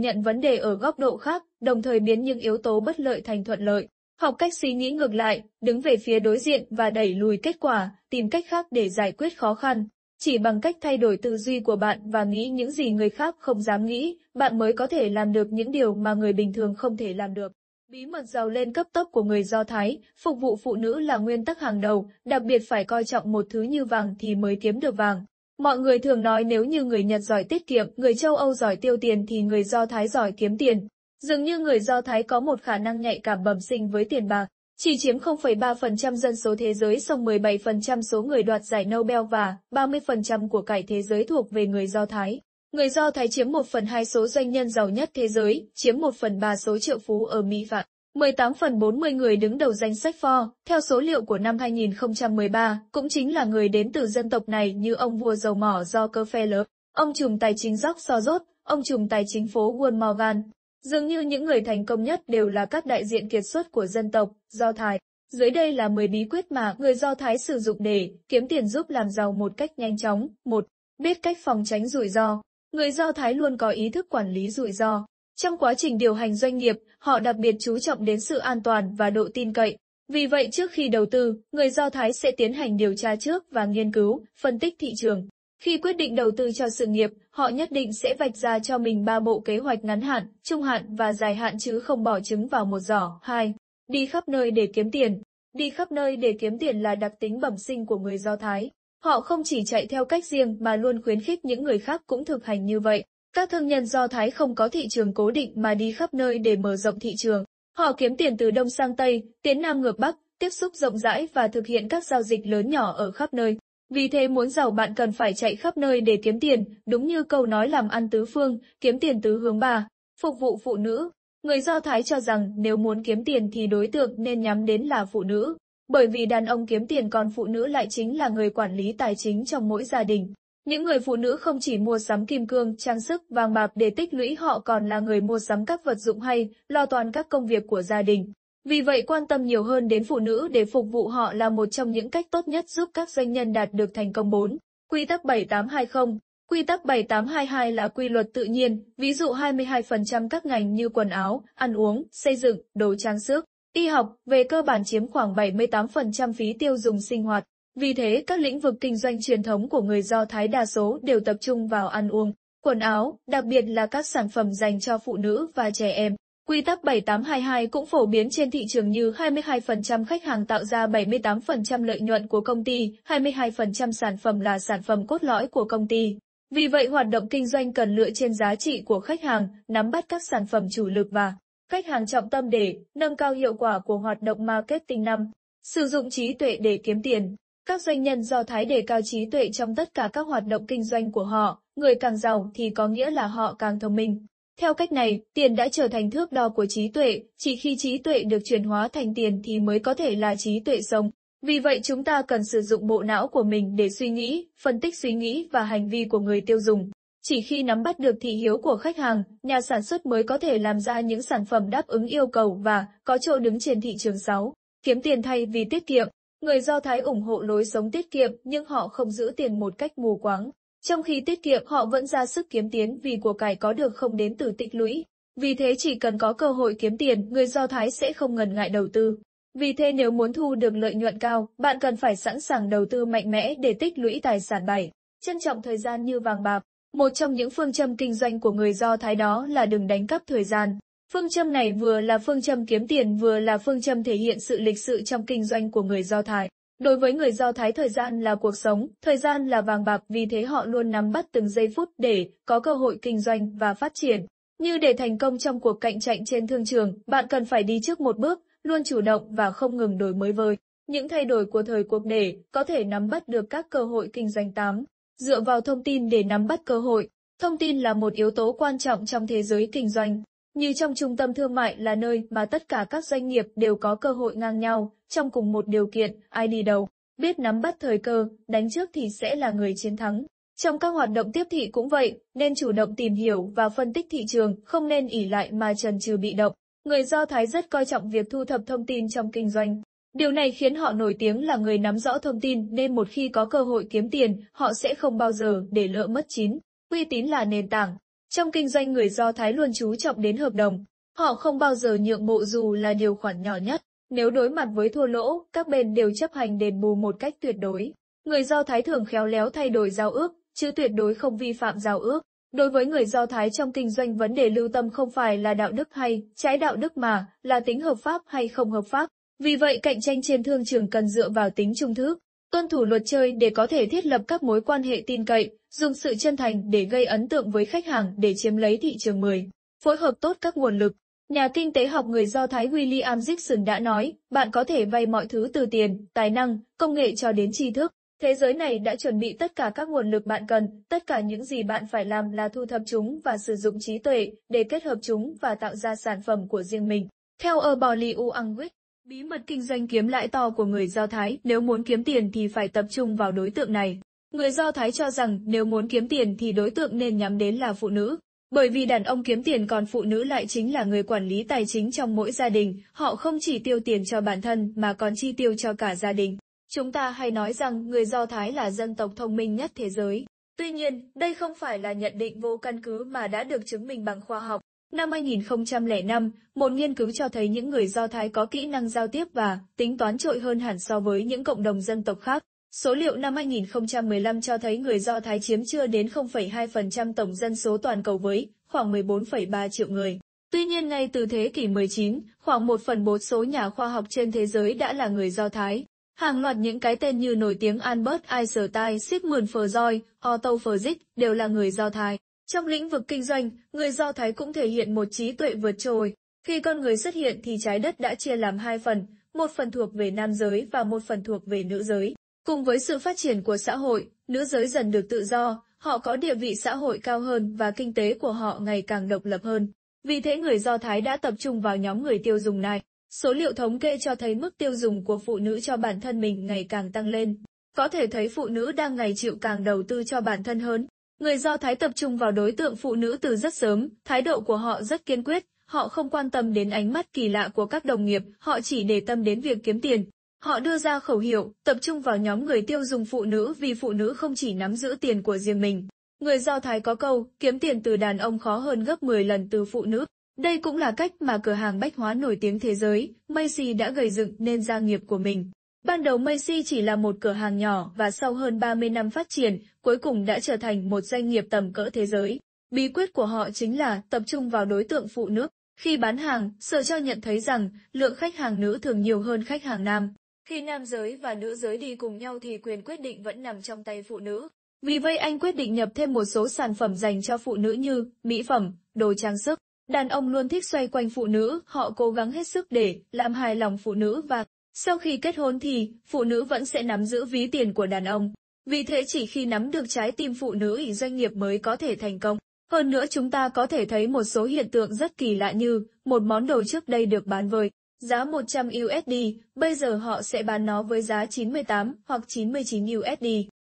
nhận vấn đề ở góc độ khác, đồng thời biến những yếu tố bất lợi thành thuận lợi. Học cách suy nghĩ ngược lại, đứng về phía đối diện và đẩy lùi kết quả, tìm cách khác để giải quyết khó khăn. Chỉ bằng cách thay đổi tư duy của bạn và nghĩ những gì người khác không dám nghĩ, bạn mới có thể làm được những điều mà người bình thường không thể làm được. Bí mật giàu lên cấp tốc của người Do Thái, phục vụ phụ nữ là nguyên tắc hàng đầu, đặc biệt phải coi trọng một thứ như vàng thì mới kiếm được vàng. Mọi người thường nói nếu như người Nhật giỏi tiết kiệm, người châu Âu giỏi tiêu tiền thì người Do Thái giỏi kiếm tiền. Dường như người Do Thái có một khả năng nhạy cảm bẩm sinh với tiền bạc chỉ chiếm 0,3% dân số thế giới song 17% số người đoạt giải Nobel và 30% của cải thế giới thuộc về người Do Thái. Người Do Thái chiếm 1 phần 2 số doanh nhân giàu nhất thế giới, chiếm 1 phần 3 số triệu phú ở Mỹ và 18 phần 40 người đứng đầu danh sách Forbes, theo số liệu của năm 2013, cũng chính là người đến từ dân tộc này như ông vua dầu mỏ do Rockefeller, ông trùm tài chính Jock Soros, ông trùm tài chính phố Wall Morgan, Dường như những người thành công nhất đều là các đại diện kiệt xuất của dân tộc, Do Thái. Dưới đây là 10 bí quyết mà người Do Thái sử dụng để kiếm tiền giúp làm giàu một cách nhanh chóng. 1. Biết cách phòng tránh rủi ro. Người Do Thái luôn có ý thức quản lý rủi ro. Trong quá trình điều hành doanh nghiệp, họ đặc biệt chú trọng đến sự an toàn và độ tin cậy. Vì vậy trước khi đầu tư, người Do Thái sẽ tiến hành điều tra trước và nghiên cứu, phân tích thị trường. Khi quyết định đầu tư cho sự nghiệp, họ nhất định sẽ vạch ra cho mình ba bộ kế hoạch ngắn hạn, trung hạn và dài hạn chứ không bỏ trứng vào một giỏ. 2. Đi khắp nơi để kiếm tiền. Đi khắp nơi để kiếm tiền là đặc tính bẩm sinh của người Do Thái. Họ không chỉ chạy theo cách riêng mà luôn khuyến khích những người khác cũng thực hành như vậy. Các thương nhân Do Thái không có thị trường cố định mà đi khắp nơi để mở rộng thị trường. Họ kiếm tiền từ Đông sang Tây, tiến Nam ngược Bắc, tiếp xúc rộng rãi và thực hiện các giao dịch lớn nhỏ ở khắp nơi. Vì thế muốn giàu bạn cần phải chạy khắp nơi để kiếm tiền, đúng như câu nói làm ăn tứ phương, kiếm tiền tứ hướng bà. Phục vụ phụ nữ, người Do Thái cho rằng nếu muốn kiếm tiền thì đối tượng nên nhắm đến là phụ nữ, bởi vì đàn ông kiếm tiền còn phụ nữ lại chính là người quản lý tài chính trong mỗi gia đình. Những người phụ nữ không chỉ mua sắm kim cương, trang sức, vàng bạc để tích lũy họ còn là người mua sắm các vật dụng hay, lo toàn các công việc của gia đình. Vì vậy quan tâm nhiều hơn đến phụ nữ để phục vụ họ là một trong những cách tốt nhất giúp các doanh nhân đạt được thành công 4. Quy tắc 7820 Quy tắc 7822 là quy luật tự nhiên, ví dụ 22% các ngành như quần áo, ăn uống, xây dựng, đồ trang sức, y học, về cơ bản chiếm khoảng 78% phí tiêu dùng sinh hoạt. Vì thế, các lĩnh vực kinh doanh truyền thống của người Do Thái đa số đều tập trung vào ăn uống, quần áo, đặc biệt là các sản phẩm dành cho phụ nữ và trẻ em. Quy tắc 7822 cũng phổ biến trên thị trường như 22% khách hàng tạo ra 78% lợi nhuận của công ty, 22% sản phẩm là sản phẩm cốt lõi của công ty. Vì vậy hoạt động kinh doanh cần lựa trên giá trị của khách hàng, nắm bắt các sản phẩm chủ lực và khách hàng trọng tâm để nâng cao hiệu quả của hoạt động marketing năm. Sử dụng trí tuệ để kiếm tiền. Các doanh nhân do Thái đề cao trí tuệ trong tất cả các hoạt động kinh doanh của họ, người càng giàu thì có nghĩa là họ càng thông minh. Theo cách này, tiền đã trở thành thước đo của trí tuệ, chỉ khi trí tuệ được chuyển hóa thành tiền thì mới có thể là trí tuệ sống. Vì vậy chúng ta cần sử dụng bộ não của mình để suy nghĩ, phân tích suy nghĩ và hành vi của người tiêu dùng. Chỉ khi nắm bắt được thị hiếu của khách hàng, nhà sản xuất mới có thể làm ra những sản phẩm đáp ứng yêu cầu và có chỗ đứng trên thị trường 6. Kiếm tiền thay vì tiết kiệm. Người Do Thái ủng hộ lối sống tiết kiệm nhưng họ không giữ tiền một cách mù quáng. Trong khi tiết kiệm họ vẫn ra sức kiếm tiến vì của cải có được không đến từ tích lũy. Vì thế chỉ cần có cơ hội kiếm tiền, người Do Thái sẽ không ngần ngại đầu tư. Vì thế nếu muốn thu được lợi nhuận cao, bạn cần phải sẵn sàng đầu tư mạnh mẽ để tích lũy tài sản bảy. Trân trọng thời gian như vàng bạc. Một trong những phương châm kinh doanh của người Do Thái đó là đừng đánh cắp thời gian. Phương châm này vừa là phương châm kiếm tiền vừa là phương châm thể hiện sự lịch sự trong kinh doanh của người Do Thái. Đối với người Do Thái thời gian là cuộc sống, thời gian là vàng bạc vì thế họ luôn nắm bắt từng giây phút để có cơ hội kinh doanh và phát triển. Như để thành công trong cuộc cạnh tranh trên thương trường, bạn cần phải đi trước một bước, luôn chủ động và không ngừng đổi mới với. Những thay đổi của thời cuộc để có thể nắm bắt được các cơ hội kinh doanh Tám. Dựa vào thông tin để nắm bắt cơ hội, thông tin là một yếu tố quan trọng trong thế giới kinh doanh. Như trong trung tâm thương mại là nơi mà tất cả các doanh nghiệp đều có cơ hội ngang nhau, trong cùng một điều kiện, ai đi đầu, biết nắm bắt thời cơ, đánh trước thì sẽ là người chiến thắng. Trong các hoạt động tiếp thị cũng vậy, nên chủ động tìm hiểu và phân tích thị trường, không nên ỉ lại mà trần trừ bị động. Người Do Thái rất coi trọng việc thu thập thông tin trong kinh doanh. Điều này khiến họ nổi tiếng là người nắm rõ thông tin nên một khi có cơ hội kiếm tiền, họ sẽ không bao giờ để lỡ mất chín. Uy tín là nền tảng, trong kinh doanh người Do Thái luôn chú trọng đến hợp đồng, họ không bao giờ nhượng bộ dù là điều khoản nhỏ nhất. Nếu đối mặt với thua lỗ, các bên đều chấp hành đền bù một cách tuyệt đối. Người Do Thái thường khéo léo thay đổi giao ước, chứ tuyệt đối không vi phạm giao ước. Đối với người Do Thái trong kinh doanh vấn đề lưu tâm không phải là đạo đức hay trái đạo đức mà là tính hợp pháp hay không hợp pháp. Vì vậy cạnh tranh trên thương trường cần dựa vào tính trung thức, Tuân thủ luật chơi để có thể thiết lập các mối quan hệ tin cậy, dùng sự chân thành để gây ấn tượng với khách hàng để chiếm lấy thị trường 10. Phối hợp tốt các nguồn lực. Nhà kinh tế học người Do Thái William Dixon đã nói, bạn có thể vay mọi thứ từ tiền, tài năng, công nghệ cho đến tri thức. Thế giới này đã chuẩn bị tất cả các nguồn lực bạn cần, tất cả những gì bạn phải làm là thu thập chúng và sử dụng trí tuệ để kết hợp chúng và tạo ra sản phẩm của riêng mình. Theo Erboli Uangwit, Bí mật kinh doanh kiếm lãi to của người Do Thái, nếu muốn kiếm tiền thì phải tập trung vào đối tượng này. Người Do Thái cho rằng nếu muốn kiếm tiền thì đối tượng nên nhắm đến là phụ nữ. Bởi vì đàn ông kiếm tiền còn phụ nữ lại chính là người quản lý tài chính trong mỗi gia đình, họ không chỉ tiêu tiền cho bản thân mà còn chi tiêu cho cả gia đình. Chúng ta hay nói rằng người Do Thái là dân tộc thông minh nhất thế giới. Tuy nhiên, đây không phải là nhận định vô căn cứ mà đã được chứng minh bằng khoa học. Năm 2005, một nghiên cứu cho thấy những người Do Thái có kỹ năng giao tiếp và tính toán trội hơn hẳn so với những cộng đồng dân tộc khác. Số liệu năm 2015 cho thấy người Do Thái chiếm chưa đến 0,2% tổng dân số toàn cầu với khoảng 14,3 triệu người. Tuy nhiên ngay từ thế kỷ 19, khoảng một phần bốn số nhà khoa học trên thế giới đã là người Do Thái. Hàng loạt những cái tên như nổi tiếng Albert Einstein, Sigmund Freud, Otto Friedrich đều là người Do Thái. Trong lĩnh vực kinh doanh, người Do Thái cũng thể hiện một trí tuệ vượt trội. Khi con người xuất hiện thì trái đất đã chia làm hai phần, một phần thuộc về nam giới và một phần thuộc về nữ giới. Cùng với sự phát triển của xã hội, nữ giới dần được tự do, họ có địa vị xã hội cao hơn và kinh tế của họ ngày càng độc lập hơn. Vì thế người Do Thái đã tập trung vào nhóm người tiêu dùng này. Số liệu thống kê cho thấy mức tiêu dùng của phụ nữ cho bản thân mình ngày càng tăng lên. Có thể thấy phụ nữ đang ngày chịu càng đầu tư cho bản thân hơn. Người Do Thái tập trung vào đối tượng phụ nữ từ rất sớm, thái độ của họ rất kiên quyết, họ không quan tâm đến ánh mắt kỳ lạ của các đồng nghiệp, họ chỉ để tâm đến việc kiếm tiền. Họ đưa ra khẩu hiệu, tập trung vào nhóm người tiêu dùng phụ nữ vì phụ nữ không chỉ nắm giữ tiền của riêng mình. Người Do Thái có câu, kiếm tiền từ đàn ông khó hơn gấp 10 lần từ phụ nữ. Đây cũng là cách mà cửa hàng bách hóa nổi tiếng thế giới, Macy đã gầy dựng nên gia nghiệp của mình. Ban đầu Macy chỉ là một cửa hàng nhỏ và sau hơn 30 năm phát triển, cuối cùng đã trở thành một doanh nghiệp tầm cỡ thế giới. Bí quyết của họ chính là tập trung vào đối tượng phụ nữ. Khi bán hàng, sở cho nhận thấy rằng lượng khách hàng nữ thường nhiều hơn khách hàng nam. Khi nam giới và nữ giới đi cùng nhau thì quyền quyết định vẫn nằm trong tay phụ nữ. Vì vậy anh quyết định nhập thêm một số sản phẩm dành cho phụ nữ như mỹ phẩm, đồ trang sức. Đàn ông luôn thích xoay quanh phụ nữ, họ cố gắng hết sức để làm hài lòng phụ nữ và sau khi kết hôn thì, phụ nữ vẫn sẽ nắm giữ ví tiền của đàn ông. Vì thế chỉ khi nắm được trái tim phụ nữ ỷ doanh nghiệp mới có thể thành công. Hơn nữa chúng ta có thể thấy một số hiện tượng rất kỳ lạ như, một món đồ trước đây được bán với giá 100 USD, bây giờ họ sẽ bán nó với giá 98 hoặc 99 USD.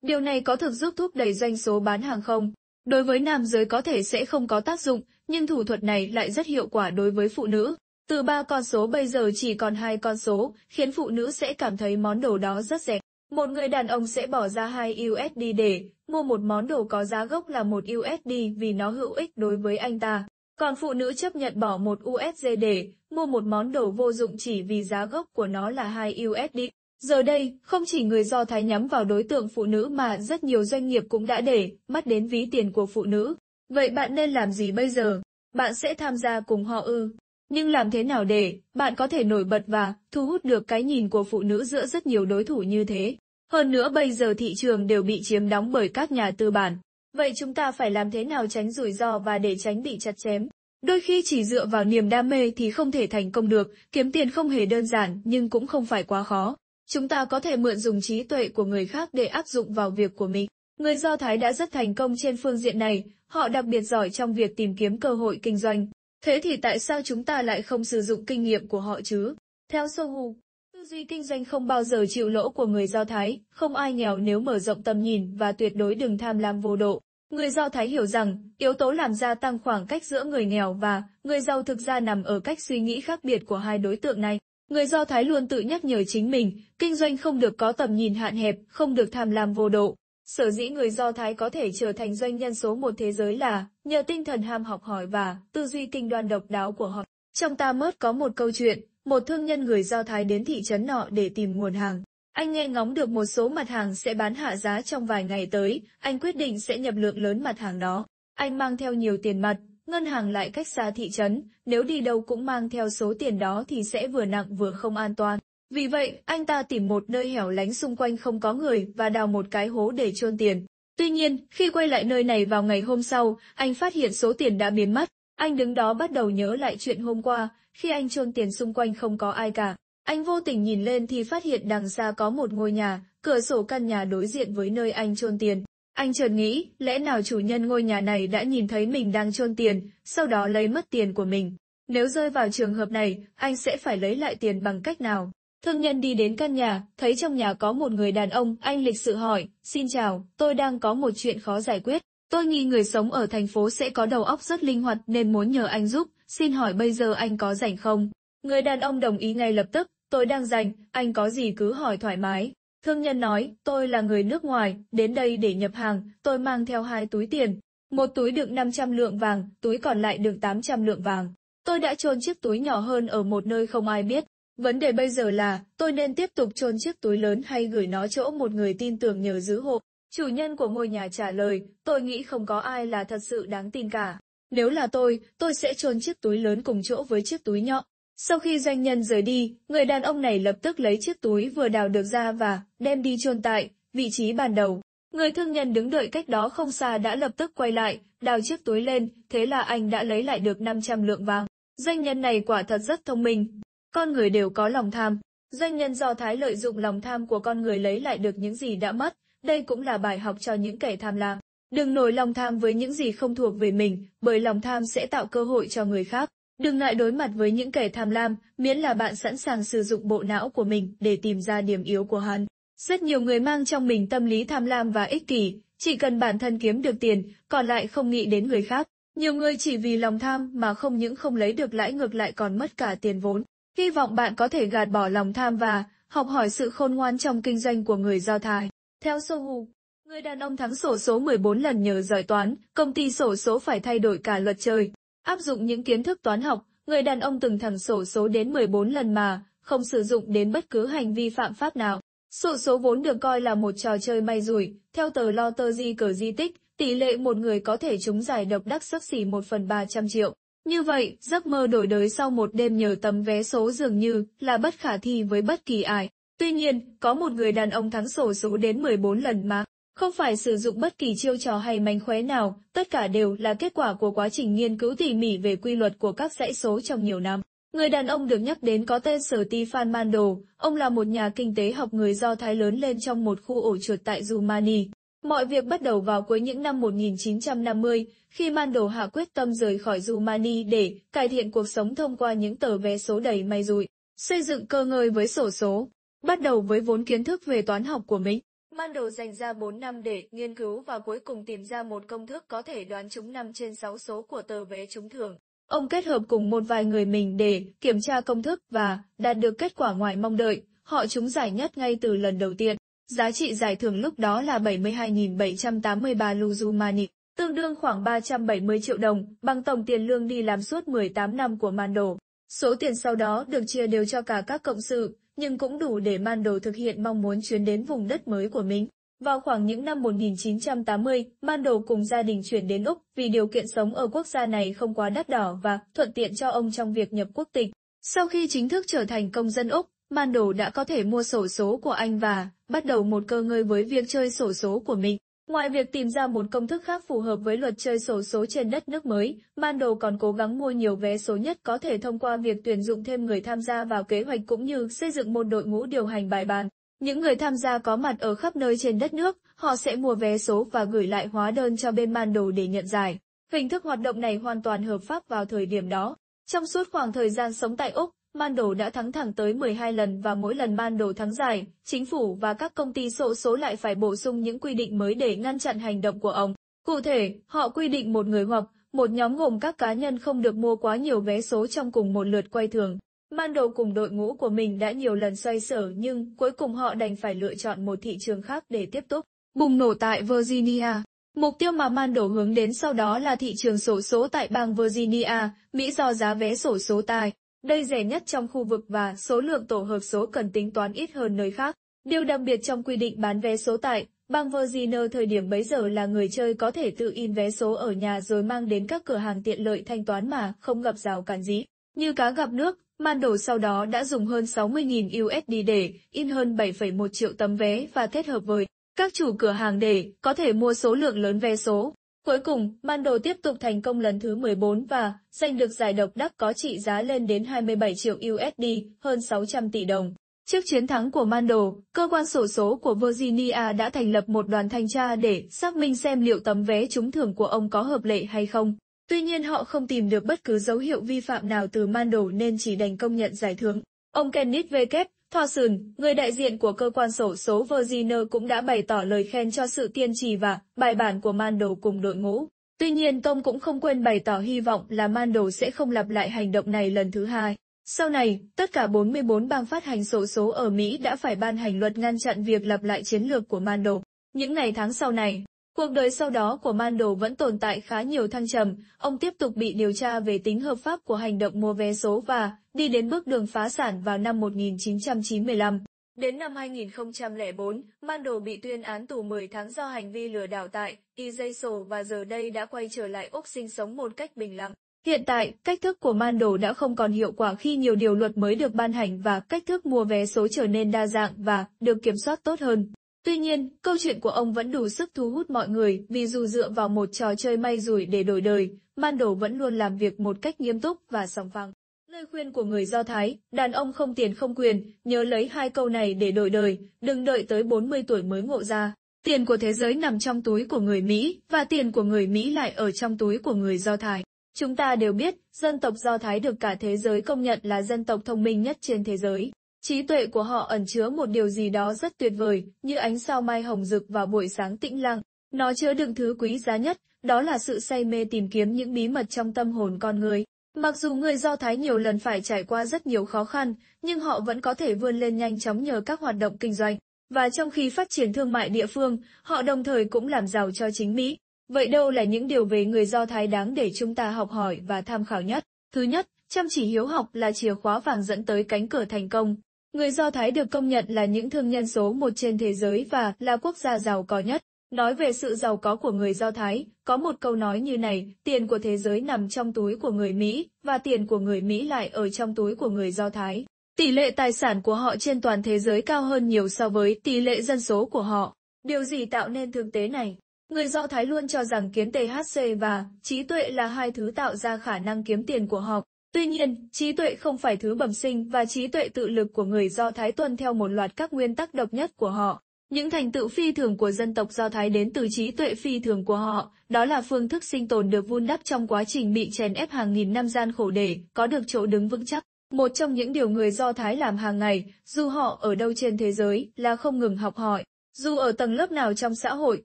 Điều này có thực giúp thúc đẩy doanh số bán hàng không? Đối với nam giới có thể sẽ không có tác dụng, nhưng thủ thuật này lại rất hiệu quả đối với phụ nữ. Từ ba con số bây giờ chỉ còn hai con số, khiến phụ nữ sẽ cảm thấy món đồ đó rất rẻ. Một người đàn ông sẽ bỏ ra 2 USD để mua một món đồ có giá gốc là 1 USD vì nó hữu ích đối với anh ta. Còn phụ nữ chấp nhận bỏ 1 USD để mua một món đồ vô dụng chỉ vì giá gốc của nó là 2 USD. Giờ đây, không chỉ người Do Thái nhắm vào đối tượng phụ nữ mà rất nhiều doanh nghiệp cũng đã để mắt đến ví tiền của phụ nữ. Vậy bạn nên làm gì bây giờ? Bạn sẽ tham gia cùng họ ư? Nhưng làm thế nào để bạn có thể nổi bật và thu hút được cái nhìn của phụ nữ giữa rất nhiều đối thủ như thế? Hơn nữa bây giờ thị trường đều bị chiếm đóng bởi các nhà tư bản. Vậy chúng ta phải làm thế nào tránh rủi ro và để tránh bị chặt chém? Đôi khi chỉ dựa vào niềm đam mê thì không thể thành công được, kiếm tiền không hề đơn giản nhưng cũng không phải quá khó. Chúng ta có thể mượn dùng trí tuệ của người khác để áp dụng vào việc của mình. Người Do Thái đã rất thành công trên phương diện này, họ đặc biệt giỏi trong việc tìm kiếm cơ hội kinh doanh. Thế thì tại sao chúng ta lại không sử dụng kinh nghiệm của họ chứ? Theo Sohu, tư duy kinh doanh không bao giờ chịu lỗ của người Do Thái, không ai nghèo nếu mở rộng tầm nhìn và tuyệt đối đừng tham lam vô độ. Người Do Thái hiểu rằng, yếu tố làm gia tăng khoảng cách giữa người nghèo và người giàu thực ra nằm ở cách suy nghĩ khác biệt của hai đối tượng này. Người Do Thái luôn tự nhắc nhở chính mình, kinh doanh không được có tầm nhìn hạn hẹp, không được tham lam vô độ. Sở dĩ người Do Thái có thể trở thành doanh nhân số một thế giới là nhờ tinh thần ham học hỏi và tư duy kinh đoan độc đáo của họ. Trong ta mớt có một câu chuyện, một thương nhân người Do Thái đến thị trấn nọ để tìm nguồn hàng. Anh nghe ngóng được một số mặt hàng sẽ bán hạ giá trong vài ngày tới, anh quyết định sẽ nhập lượng lớn mặt hàng đó. Anh mang theo nhiều tiền mặt, ngân hàng lại cách xa thị trấn, nếu đi đâu cũng mang theo số tiền đó thì sẽ vừa nặng vừa không an toàn. Vì vậy, anh ta tìm một nơi hẻo lánh xung quanh không có người và đào một cái hố để trôn tiền. Tuy nhiên, khi quay lại nơi này vào ngày hôm sau, anh phát hiện số tiền đã biến mất. Anh đứng đó bắt đầu nhớ lại chuyện hôm qua, khi anh trôn tiền xung quanh không có ai cả. Anh vô tình nhìn lên thì phát hiện đằng xa có một ngôi nhà, cửa sổ căn nhà đối diện với nơi anh trôn tiền. Anh chợt nghĩ, lẽ nào chủ nhân ngôi nhà này đã nhìn thấy mình đang trôn tiền, sau đó lấy mất tiền của mình. Nếu rơi vào trường hợp này, anh sẽ phải lấy lại tiền bằng cách nào? Thương nhân đi đến căn nhà, thấy trong nhà có một người đàn ông, anh lịch sự hỏi, xin chào, tôi đang có một chuyện khó giải quyết. Tôi nghĩ người sống ở thành phố sẽ có đầu óc rất linh hoạt nên muốn nhờ anh giúp, xin hỏi bây giờ anh có rảnh không? Người đàn ông đồng ý ngay lập tức, tôi đang rảnh, anh có gì cứ hỏi thoải mái. Thương nhân nói, tôi là người nước ngoài, đến đây để nhập hàng, tôi mang theo hai túi tiền. Một túi đựng 500 lượng vàng, túi còn lại đựng 800 lượng vàng. Tôi đã chôn chiếc túi nhỏ hơn ở một nơi không ai biết, Vấn đề bây giờ là, tôi nên tiếp tục chôn chiếc túi lớn hay gửi nó chỗ một người tin tưởng nhờ giữ hộ. Chủ nhân của ngôi nhà trả lời, tôi nghĩ không có ai là thật sự đáng tin cả. Nếu là tôi, tôi sẽ chôn chiếc túi lớn cùng chỗ với chiếc túi nhọn. Sau khi doanh nhân rời đi, người đàn ông này lập tức lấy chiếc túi vừa đào được ra và đem đi chôn tại vị trí ban đầu. Người thương nhân đứng đợi cách đó không xa đã lập tức quay lại, đào chiếc túi lên, thế là anh đã lấy lại được 500 lượng vàng. Doanh nhân này quả thật rất thông minh, con người đều có lòng tham, doanh nhân do thái lợi dụng lòng tham của con người lấy lại được những gì đã mất, đây cũng là bài học cho những kẻ tham lam. Đừng nổi lòng tham với những gì không thuộc về mình, bởi lòng tham sẽ tạo cơ hội cho người khác. Đừng ngại đối mặt với những kẻ tham lam, miễn là bạn sẵn sàng sử dụng bộ não của mình để tìm ra điểm yếu của hắn. Rất nhiều người mang trong mình tâm lý tham lam và ích kỷ, chỉ cần bản thân kiếm được tiền, còn lại không nghĩ đến người khác. Nhiều người chỉ vì lòng tham mà không những không lấy được lãi ngược lại còn mất cả tiền vốn. Hy vọng bạn có thể gạt bỏ lòng tham và học hỏi sự khôn ngoan trong kinh doanh của người do thái. Theo Sohu, người đàn ông thắng sổ số 14 lần nhờ giỏi toán, công ty sổ số phải thay đổi cả luật chơi. Áp dụng những kiến thức toán học, người đàn ông từng thắng sổ số đến 14 lần mà không sử dụng đến bất cứ hành vi phạm pháp nào. Sổ số vốn được coi là một trò chơi may rủi, theo tờ Lottery cờ di tích, tỷ lệ một người có thể trúng giải độc đắc sấp xỉ 1 phần 300 triệu. Như vậy, giấc mơ đổi đời sau một đêm nhờ tấm vé số dường như là bất khả thi với bất kỳ ai. Tuy nhiên, có một người đàn ông thắng sổ số đến 14 lần mà, không phải sử dụng bất kỳ chiêu trò hay mánh khóe nào, tất cả đều là kết quả của quá trình nghiên cứu tỉ mỉ về quy luật của các dãy số trong nhiều năm. Người đàn ông được nhắc đến có tên Sở Stefan Mando, ông là một nhà kinh tế học người Do Thái lớn lên trong một khu ổ chuột tại Rumani. Mọi việc bắt đầu vào cuối những năm 1950, khi Mando hạ quyết tâm rời khỏi Rumani để cải thiện cuộc sống thông qua những tờ vé số đầy may rủi, xây dựng cơ ngơi với sổ số. Bắt đầu với vốn kiến thức về toán học của mình, Mando dành ra 4 năm để nghiên cứu và cuối cùng tìm ra một công thức có thể đoán trúng 5 trên 6 số của tờ vé trúng thưởng. Ông kết hợp cùng một vài người mình để kiểm tra công thức và đạt được kết quả ngoài mong đợi, họ trúng giải nhất ngay từ lần đầu tiên giá trị giải thưởng lúc đó là 72.783 Luzumani, tương đương khoảng 370 triệu đồng, bằng tổng tiền lương đi làm suốt 18 năm của Mando. Số tiền sau đó được chia đều cho cả các cộng sự, nhưng cũng đủ để Mando thực hiện mong muốn chuyến đến vùng đất mới của mình. Vào khoảng những năm 1980, Mando cùng gia đình chuyển đến Úc vì điều kiện sống ở quốc gia này không quá đắt đỏ và thuận tiện cho ông trong việc nhập quốc tịch. Sau khi chính thức trở thành công dân Úc, Man đã có thể mua sổ số của anh và bắt đầu một cơ ngơi với việc chơi sổ số của mình. Ngoài việc tìm ra một công thức khác phù hợp với luật chơi sổ số trên đất nước mới, Mando còn cố gắng mua nhiều vé số nhất có thể thông qua việc tuyển dụng thêm người tham gia vào kế hoạch cũng như xây dựng một đội ngũ điều hành bài bản. Những người tham gia có mặt ở khắp nơi trên đất nước, họ sẽ mua vé số và gửi lại hóa đơn cho bên Mando để nhận giải. Hình thức hoạt động này hoàn toàn hợp pháp vào thời điểm đó. Trong suốt khoảng thời gian sống tại Úc, Mando đã thắng thẳng tới 12 lần và mỗi lần Mando thắng giải, chính phủ và các công ty sổ số lại phải bổ sung những quy định mới để ngăn chặn hành động của ông. Cụ thể, họ quy định một người hoặc một nhóm gồm các cá nhân không được mua quá nhiều vé số trong cùng một lượt quay thường. Mando cùng đội ngũ của mình đã nhiều lần xoay sở nhưng cuối cùng họ đành phải lựa chọn một thị trường khác để tiếp tục bùng nổ tại Virginia. Mục tiêu mà Mando hướng đến sau đó là thị trường sổ số tại bang Virginia, Mỹ do giá vé sổ số tài đây rẻ nhất trong khu vực và số lượng tổ hợp số cần tính toán ít hơn nơi khác. Điều đặc biệt trong quy định bán vé số tại bang Virginia thời điểm bấy giờ là người chơi có thể tự in vé số ở nhà rồi mang đến các cửa hàng tiện lợi thanh toán mà không gặp rào cản gì. Như cá gặp nước, Mando sau đó đã dùng hơn 60.000 USD để in hơn 7,1 triệu tấm vé và kết hợp với các chủ cửa hàng để có thể mua số lượng lớn vé số. Cuối cùng, Mando tiếp tục thành công lần thứ 14 và giành được giải độc đắc có trị giá lên đến 27 triệu USD, hơn 600 tỷ đồng. Trước chiến thắng của Mando, cơ quan sổ số của Virginia đã thành lập một đoàn thanh tra để xác minh xem liệu tấm vé trúng thưởng của ông có hợp lệ hay không. Tuy nhiên họ không tìm được bất cứ dấu hiệu vi phạm nào từ Mando nên chỉ đành công nhận giải thưởng. Ông Kenneth V. Kep Thorson, người đại diện của cơ quan sổ số Virginia cũng đã bày tỏ lời khen cho sự tiên trì và bài bản của Mando cùng đội ngũ. Tuy nhiên Tom cũng không quên bày tỏ hy vọng là Mando sẽ không lặp lại hành động này lần thứ hai. Sau này, tất cả 44 bang phát hành sổ số ở Mỹ đã phải ban hành luật ngăn chặn việc lặp lại chiến lược của Mando. Những ngày tháng sau này, Cuộc đời sau đó của Mando vẫn tồn tại khá nhiều thăng trầm, ông tiếp tục bị điều tra về tính hợp pháp của hành động mua vé số và đi đến bước đường phá sản vào năm 1995. Đến năm 2004, Mando bị tuyên án tù 10 tháng do hành vi lừa đảo tại Ijeso và giờ đây đã quay trở lại Úc sinh sống một cách bình lặng. Hiện tại, cách thức của Mando đã không còn hiệu quả khi nhiều điều luật mới được ban hành và cách thức mua vé số trở nên đa dạng và được kiểm soát tốt hơn. Tuy nhiên, câu chuyện của ông vẫn đủ sức thu hút mọi người vì dù dựa vào một trò chơi may rủi để đổi đời, Mando vẫn luôn làm việc một cách nghiêm túc và sòng phẳng. Lời khuyên của người Do Thái, đàn ông không tiền không quyền, nhớ lấy hai câu này để đổi đời, đừng đợi tới 40 tuổi mới ngộ ra. Tiền của thế giới nằm trong túi của người Mỹ, và tiền của người Mỹ lại ở trong túi của người Do Thái. Chúng ta đều biết, dân tộc Do Thái được cả thế giới công nhận là dân tộc thông minh nhất trên thế giới. Trí tuệ của họ ẩn chứa một điều gì đó rất tuyệt vời, như ánh sao mai hồng rực vào buổi sáng tĩnh lặng. Nó chứa đựng thứ quý giá nhất, đó là sự say mê tìm kiếm những bí mật trong tâm hồn con người. Mặc dù người Do Thái nhiều lần phải trải qua rất nhiều khó khăn, nhưng họ vẫn có thể vươn lên nhanh chóng nhờ các hoạt động kinh doanh. Và trong khi phát triển thương mại địa phương, họ đồng thời cũng làm giàu cho chính Mỹ. Vậy đâu là những điều về người Do Thái đáng để chúng ta học hỏi và tham khảo nhất? Thứ nhất, chăm chỉ hiếu học là chìa khóa vàng dẫn tới cánh cửa thành công. Người Do Thái được công nhận là những thương nhân số một trên thế giới và là quốc gia giàu có nhất. Nói về sự giàu có của người Do Thái, có một câu nói như này, tiền của thế giới nằm trong túi của người Mỹ, và tiền của người Mỹ lại ở trong túi của người Do Thái. Tỷ lệ tài sản của họ trên toàn thế giới cao hơn nhiều so với tỷ lệ dân số của họ. Điều gì tạo nên thực tế này? Người Do Thái luôn cho rằng kiến THC và trí tuệ là hai thứ tạo ra khả năng kiếm tiền của họ. Tuy nhiên, trí tuệ không phải thứ bẩm sinh và trí tuệ tự lực của người Do Thái tuân theo một loạt các nguyên tắc độc nhất của họ. Những thành tựu phi thường của dân tộc Do Thái đến từ trí tuệ phi thường của họ, đó là phương thức sinh tồn được vun đắp trong quá trình bị chèn ép hàng nghìn năm gian khổ để có được chỗ đứng vững chắc. Một trong những điều người Do Thái làm hàng ngày, dù họ ở đâu trên thế giới, là không ngừng học hỏi. Dù ở tầng lớp nào trong xã hội,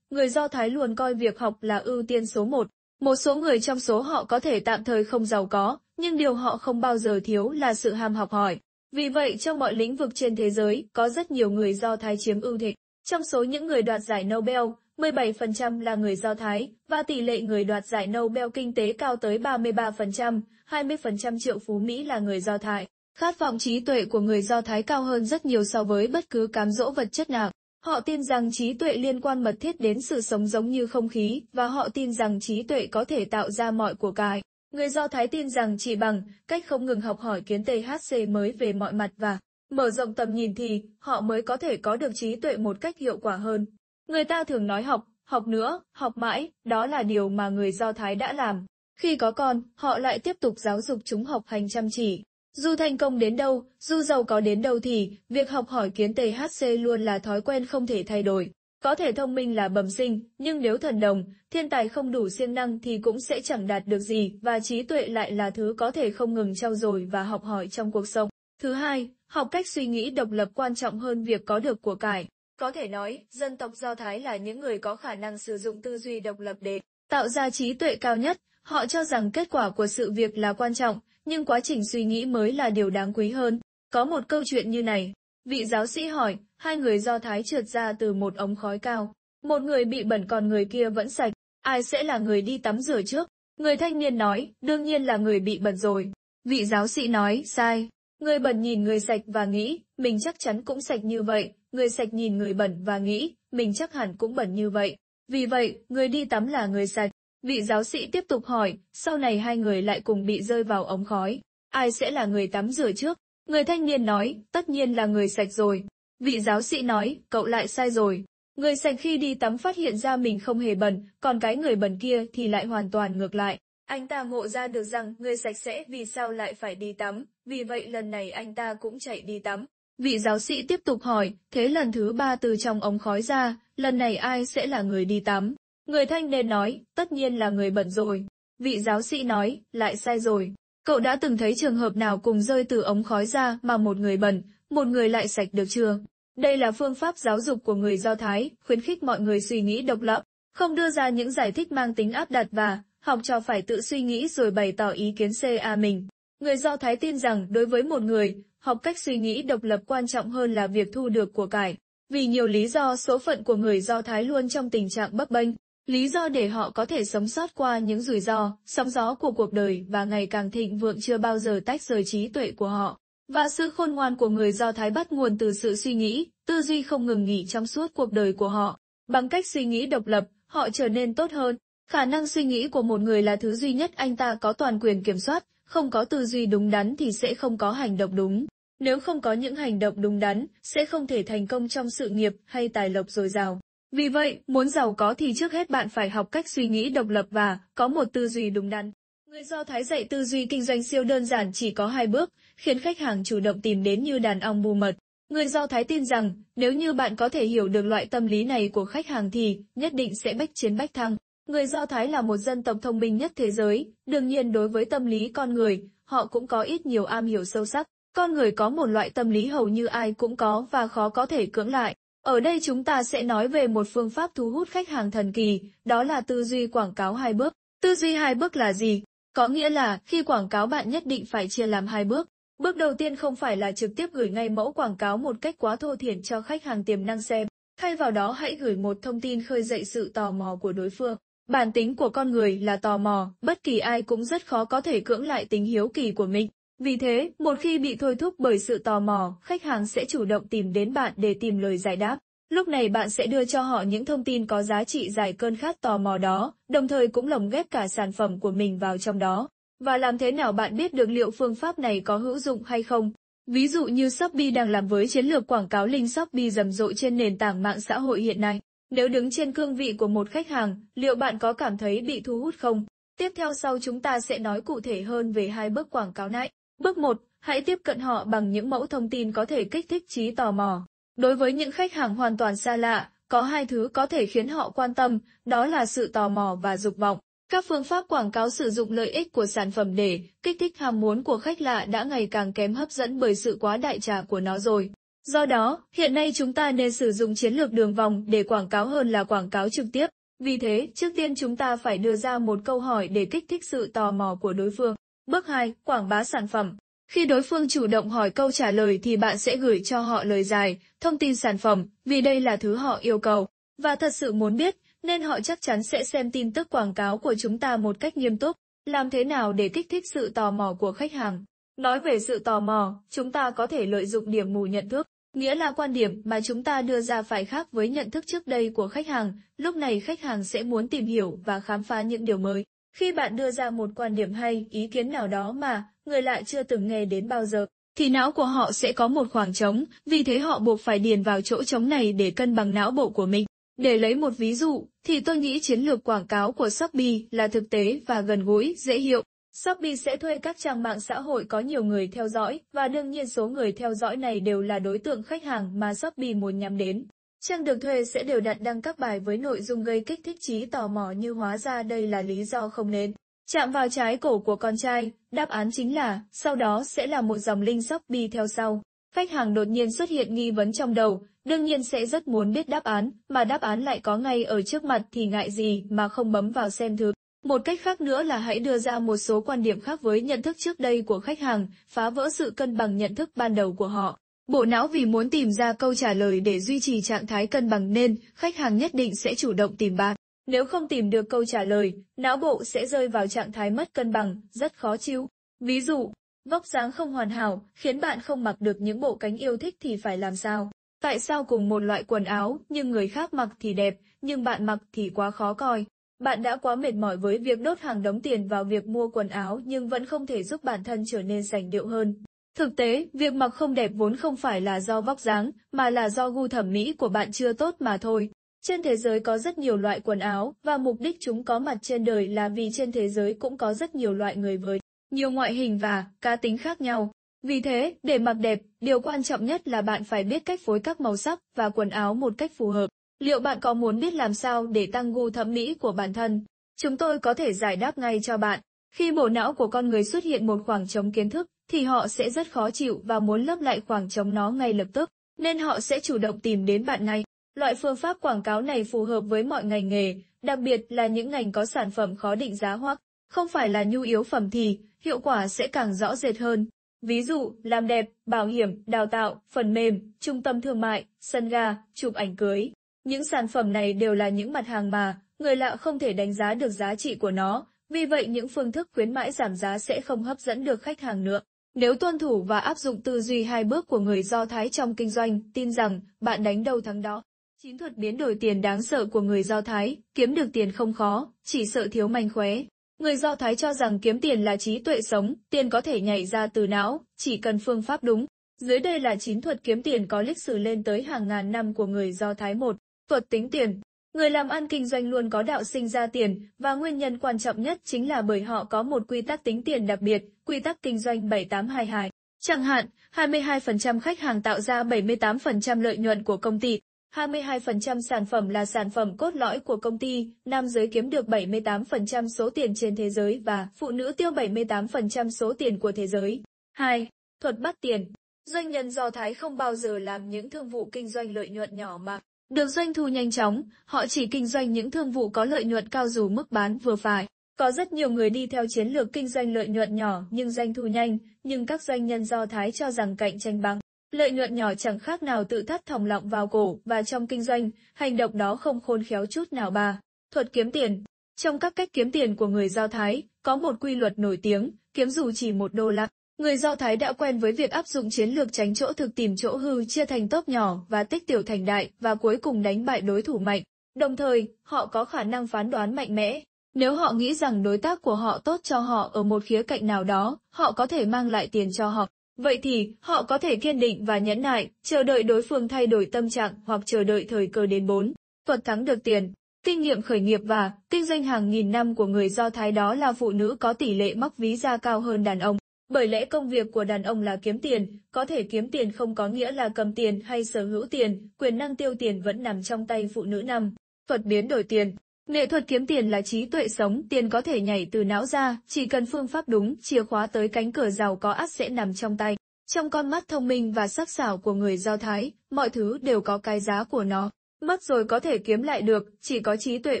người Do Thái luôn coi việc học là ưu tiên số một. Một số người trong số họ có thể tạm thời không giàu có, nhưng điều họ không bao giờ thiếu là sự ham học hỏi. Vì vậy trong mọi lĩnh vực trên thế giới, có rất nhiều người Do Thái chiếm ưu thế. Trong số những người đoạt giải Nobel, 17% là người Do Thái, và tỷ lệ người đoạt giải Nobel kinh tế cao tới 33%, 20% triệu phú Mỹ là người Do Thái. Khát vọng trí tuệ của người Do Thái cao hơn rất nhiều so với bất cứ cám dỗ vật chất nào. Họ tin rằng trí tuệ liên quan mật thiết đến sự sống giống như không khí, và họ tin rằng trí tuệ có thể tạo ra mọi của cải. Người Do Thái tin rằng chỉ bằng cách không ngừng học hỏi kiến THC mới về mọi mặt và mở rộng tầm nhìn thì họ mới có thể có được trí tuệ một cách hiệu quả hơn. Người ta thường nói học, học nữa, học mãi, đó là điều mà người Do Thái đã làm. Khi có con, họ lại tiếp tục giáo dục chúng học hành chăm chỉ. Dù thành công đến đâu, dù giàu có đến đâu thì, việc học hỏi kiến THC luôn là thói quen không thể thay đổi. Có thể thông minh là bẩm sinh, nhưng nếu thần đồng, thiên tài không đủ siêng năng thì cũng sẽ chẳng đạt được gì và trí tuệ lại là thứ có thể không ngừng trau dồi và học hỏi trong cuộc sống. Thứ hai, học cách suy nghĩ độc lập quan trọng hơn việc có được của cải. Có thể nói, dân tộc Do Thái là những người có khả năng sử dụng tư duy độc lập để tạo ra trí tuệ cao nhất. Họ cho rằng kết quả của sự việc là quan trọng, nhưng quá trình suy nghĩ mới là điều đáng quý hơn. Có một câu chuyện như này, vị giáo sĩ hỏi, hai người do thái trượt ra từ một ống khói cao, một người bị bẩn còn người kia vẫn sạch, ai sẽ là người đi tắm rửa trước? Người thanh niên nói, đương nhiên là người bị bẩn rồi. Vị giáo sĩ nói, sai. Người bẩn nhìn người sạch và nghĩ, mình chắc chắn cũng sạch như vậy, người sạch nhìn người bẩn và nghĩ, mình chắc hẳn cũng bẩn như vậy. Vì vậy, người đi tắm là người sạch, Vị giáo sĩ tiếp tục hỏi, sau này hai người lại cùng bị rơi vào ống khói. Ai sẽ là người tắm rửa trước? Người thanh niên nói, tất nhiên là người sạch rồi. Vị giáo sĩ nói, cậu lại sai rồi. Người sạch khi đi tắm phát hiện ra mình không hề bẩn, còn cái người bẩn kia thì lại hoàn toàn ngược lại. Anh ta ngộ ra được rằng người sạch sẽ vì sao lại phải đi tắm, vì vậy lần này anh ta cũng chạy đi tắm. Vị giáo sĩ tiếp tục hỏi, thế lần thứ ba từ trong ống khói ra, lần này ai sẽ là người đi tắm? Người thanh niên nói, tất nhiên là người bận rồi. Vị giáo sĩ nói, lại sai rồi. Cậu đã từng thấy trường hợp nào cùng rơi từ ống khói ra mà một người bẩn, một người lại sạch được chưa? Đây là phương pháp giáo dục của người Do Thái, khuyến khích mọi người suy nghĩ độc lập, không đưa ra những giải thích mang tính áp đặt và học trò phải tự suy nghĩ rồi bày tỏ ý kiến CA mình. Người Do Thái tin rằng đối với một người, học cách suy nghĩ độc lập quan trọng hơn là việc thu được của cải. Vì nhiều lý do số phận của người Do Thái luôn trong tình trạng bấp bênh, Lý do để họ có thể sống sót qua những rủi ro, sóng gió của cuộc đời và ngày càng thịnh vượng chưa bao giờ tách rời trí tuệ của họ. Và sự khôn ngoan của người Do Thái bắt nguồn từ sự suy nghĩ, tư duy không ngừng nghỉ trong suốt cuộc đời của họ. Bằng cách suy nghĩ độc lập, họ trở nên tốt hơn. Khả năng suy nghĩ của một người là thứ duy nhất anh ta có toàn quyền kiểm soát, không có tư duy đúng đắn thì sẽ không có hành động đúng. Nếu không có những hành động đúng đắn, sẽ không thể thành công trong sự nghiệp hay tài lộc dồi dào. Vì vậy, muốn giàu có thì trước hết bạn phải học cách suy nghĩ độc lập và có một tư duy đúng đắn. Người Do Thái dạy tư duy kinh doanh siêu đơn giản chỉ có hai bước, khiến khách hàng chủ động tìm đến như đàn ong bù mật. Người Do Thái tin rằng, nếu như bạn có thể hiểu được loại tâm lý này của khách hàng thì nhất định sẽ bách chiến bách thăng. Người Do Thái là một dân tộc thông minh nhất thế giới, đương nhiên đối với tâm lý con người, họ cũng có ít nhiều am hiểu sâu sắc. Con người có một loại tâm lý hầu như ai cũng có và khó có thể cưỡng lại. Ở đây chúng ta sẽ nói về một phương pháp thu hút khách hàng thần kỳ, đó là tư duy quảng cáo hai bước. Tư duy hai bước là gì? Có nghĩa là khi quảng cáo bạn nhất định phải chia làm hai bước. Bước đầu tiên không phải là trực tiếp gửi ngay mẫu quảng cáo một cách quá thô thiển cho khách hàng tiềm năng xem, thay vào đó hãy gửi một thông tin khơi dậy sự tò mò của đối phương. Bản tính của con người là tò mò, bất kỳ ai cũng rất khó có thể cưỡng lại tính hiếu kỳ của mình. Vì thế, một khi bị thôi thúc bởi sự tò mò, khách hàng sẽ chủ động tìm đến bạn để tìm lời giải đáp. Lúc này bạn sẽ đưa cho họ những thông tin có giá trị giải cơn khát tò mò đó, đồng thời cũng lồng ghép cả sản phẩm của mình vào trong đó. Và làm thế nào bạn biết được liệu phương pháp này có hữu dụng hay không? Ví dụ như Shopee đang làm với chiến lược quảng cáo link Shopee rầm rộ trên nền tảng mạng xã hội hiện nay. Nếu đứng trên cương vị của một khách hàng, liệu bạn có cảm thấy bị thu hút không? Tiếp theo sau chúng ta sẽ nói cụ thể hơn về hai bước quảng cáo này. Bước 1. Hãy tiếp cận họ bằng những mẫu thông tin có thể kích thích trí tò mò. Đối với những khách hàng hoàn toàn xa lạ, có hai thứ có thể khiến họ quan tâm, đó là sự tò mò và dục vọng. Các phương pháp quảng cáo sử dụng lợi ích của sản phẩm để kích thích ham muốn của khách lạ đã ngày càng kém hấp dẫn bởi sự quá đại trà của nó rồi. Do đó, hiện nay chúng ta nên sử dụng chiến lược đường vòng để quảng cáo hơn là quảng cáo trực tiếp. Vì thế, trước tiên chúng ta phải đưa ra một câu hỏi để kích thích sự tò mò của đối phương. Bước 2. Quảng bá sản phẩm Khi đối phương chủ động hỏi câu trả lời thì bạn sẽ gửi cho họ lời dài, thông tin sản phẩm, vì đây là thứ họ yêu cầu. Và thật sự muốn biết, nên họ chắc chắn sẽ xem tin tức quảng cáo của chúng ta một cách nghiêm túc. Làm thế nào để kích thích sự tò mò của khách hàng? Nói về sự tò mò, chúng ta có thể lợi dụng điểm mù nhận thức, nghĩa là quan điểm mà chúng ta đưa ra phải khác với nhận thức trước đây của khách hàng, lúc này khách hàng sẽ muốn tìm hiểu và khám phá những điều mới. Khi bạn đưa ra một quan điểm hay ý kiến nào đó mà người lại chưa từng nghe đến bao giờ, thì não của họ sẽ có một khoảng trống, vì thế họ buộc phải điền vào chỗ trống này để cân bằng não bộ của mình. Để lấy một ví dụ, thì tôi nghĩ chiến lược quảng cáo của Shopee là thực tế và gần gũi, dễ hiểu. Shopee sẽ thuê các trang mạng xã hội có nhiều người theo dõi, và đương nhiên số người theo dõi này đều là đối tượng khách hàng mà Shopee muốn nhắm đến. Trang được thuê sẽ đều đặn đăng các bài với nội dung gây kích thích trí tò mò như hóa ra đây là lý do không nên. Chạm vào trái cổ của con trai, đáp án chính là, sau đó sẽ là một dòng linh sóc Shopee theo sau. Khách hàng đột nhiên xuất hiện nghi vấn trong đầu, đương nhiên sẽ rất muốn biết đáp án, mà đáp án lại có ngay ở trước mặt thì ngại gì mà không bấm vào xem thử. Một cách khác nữa là hãy đưa ra một số quan điểm khác với nhận thức trước đây của khách hàng, phá vỡ sự cân bằng nhận thức ban đầu của họ. Bộ não vì muốn tìm ra câu trả lời để duy trì trạng thái cân bằng nên khách hàng nhất định sẽ chủ động tìm bạn. Nếu không tìm được câu trả lời, não bộ sẽ rơi vào trạng thái mất cân bằng, rất khó chịu. Ví dụ, vóc dáng không hoàn hảo khiến bạn không mặc được những bộ cánh yêu thích thì phải làm sao? Tại sao cùng một loại quần áo nhưng người khác mặc thì đẹp, nhưng bạn mặc thì quá khó coi? Bạn đã quá mệt mỏi với việc đốt hàng đống tiền vào việc mua quần áo nhưng vẫn không thể giúp bản thân trở nên sành điệu hơn. Thực tế, việc mặc không đẹp vốn không phải là do vóc dáng, mà là do gu thẩm mỹ của bạn chưa tốt mà thôi. Trên thế giới có rất nhiều loại quần áo, và mục đích chúng có mặt trên đời là vì trên thế giới cũng có rất nhiều loại người với nhiều ngoại hình và cá tính khác nhau. Vì thế, để mặc đẹp, điều quan trọng nhất là bạn phải biết cách phối các màu sắc và quần áo một cách phù hợp. Liệu bạn có muốn biết làm sao để tăng gu thẩm mỹ của bản thân? Chúng tôi có thể giải đáp ngay cho bạn. Khi bộ não của con người xuất hiện một khoảng trống kiến thức, thì họ sẽ rất khó chịu và muốn lấp lại khoảng trống nó ngay lập tức, nên họ sẽ chủ động tìm đến bạn này. Loại phương pháp quảng cáo này phù hợp với mọi ngành nghề, đặc biệt là những ngành có sản phẩm khó định giá hoặc không phải là nhu yếu phẩm thì hiệu quả sẽ càng rõ rệt hơn. Ví dụ, làm đẹp, bảo hiểm, đào tạo, phần mềm, trung tâm thương mại, sân ga, chụp ảnh cưới. Những sản phẩm này đều là những mặt hàng mà người lạ không thể đánh giá được giá trị của nó, vì vậy những phương thức khuyến mãi giảm giá sẽ không hấp dẫn được khách hàng nữa. Nếu tuân thủ và áp dụng tư duy hai bước của người Do Thái trong kinh doanh, tin rằng bạn đánh đâu thắng đó. Chín thuật biến đổi tiền đáng sợ của người Do Thái, kiếm được tiền không khó, chỉ sợ thiếu manh khóe. Người Do Thái cho rằng kiếm tiền là trí tuệ sống, tiền có thể nhảy ra từ não, chỉ cần phương pháp đúng. Dưới đây là chín thuật kiếm tiền có lịch sử lên tới hàng ngàn năm của người Do Thái một Thuật tính tiền Người làm ăn kinh doanh luôn có đạo sinh ra tiền, và nguyên nhân quan trọng nhất chính là bởi họ có một quy tắc tính tiền đặc biệt, quy tắc kinh doanh 7822. Chẳng hạn, 22% khách hàng tạo ra 78% lợi nhuận của công ty, 22% sản phẩm là sản phẩm cốt lõi của công ty, nam giới kiếm được 78% số tiền trên thế giới và phụ nữ tiêu 78% số tiền của thế giới. 2. Thuật bắt tiền Doanh nhân Do Thái không bao giờ làm những thương vụ kinh doanh lợi nhuận nhỏ mà được doanh thu nhanh chóng, họ chỉ kinh doanh những thương vụ có lợi nhuận cao dù mức bán vừa phải. Có rất nhiều người đi theo chiến lược kinh doanh lợi nhuận nhỏ nhưng doanh thu nhanh, nhưng các doanh nhân do Thái cho rằng cạnh tranh bằng. Lợi nhuận nhỏ chẳng khác nào tự thắt thòng lọng vào cổ và trong kinh doanh, hành động đó không khôn khéo chút nào bà. Thuật kiếm tiền Trong các cách kiếm tiền của người Do Thái, có một quy luật nổi tiếng, kiếm dù chỉ một đô la, Người Do Thái đã quen với việc áp dụng chiến lược tránh chỗ thực tìm chỗ hư chia thành tốp nhỏ và tích tiểu thành đại và cuối cùng đánh bại đối thủ mạnh. Đồng thời, họ có khả năng phán đoán mạnh mẽ. Nếu họ nghĩ rằng đối tác của họ tốt cho họ ở một khía cạnh nào đó, họ có thể mang lại tiền cho họ. Vậy thì, họ có thể kiên định và nhẫn nại, chờ đợi đối phương thay đổi tâm trạng hoặc chờ đợi thời cơ đến bốn. Thuật thắng được tiền. Kinh nghiệm khởi nghiệp và kinh doanh hàng nghìn năm của người Do Thái đó là phụ nữ có tỷ lệ mắc ví da cao hơn đàn ông. Bởi lẽ công việc của đàn ông là kiếm tiền, có thể kiếm tiền không có nghĩa là cầm tiền hay sở hữu tiền, quyền năng tiêu tiền vẫn nằm trong tay phụ nữ nằm Thuật biến đổi tiền Nghệ thuật kiếm tiền là trí tuệ sống, tiền có thể nhảy từ não ra, chỉ cần phương pháp đúng, chìa khóa tới cánh cửa giàu có ắt sẽ nằm trong tay. Trong con mắt thông minh và sắc sảo của người Do Thái, mọi thứ đều có cái giá của nó. Mất rồi có thể kiếm lại được, chỉ có trí tuệ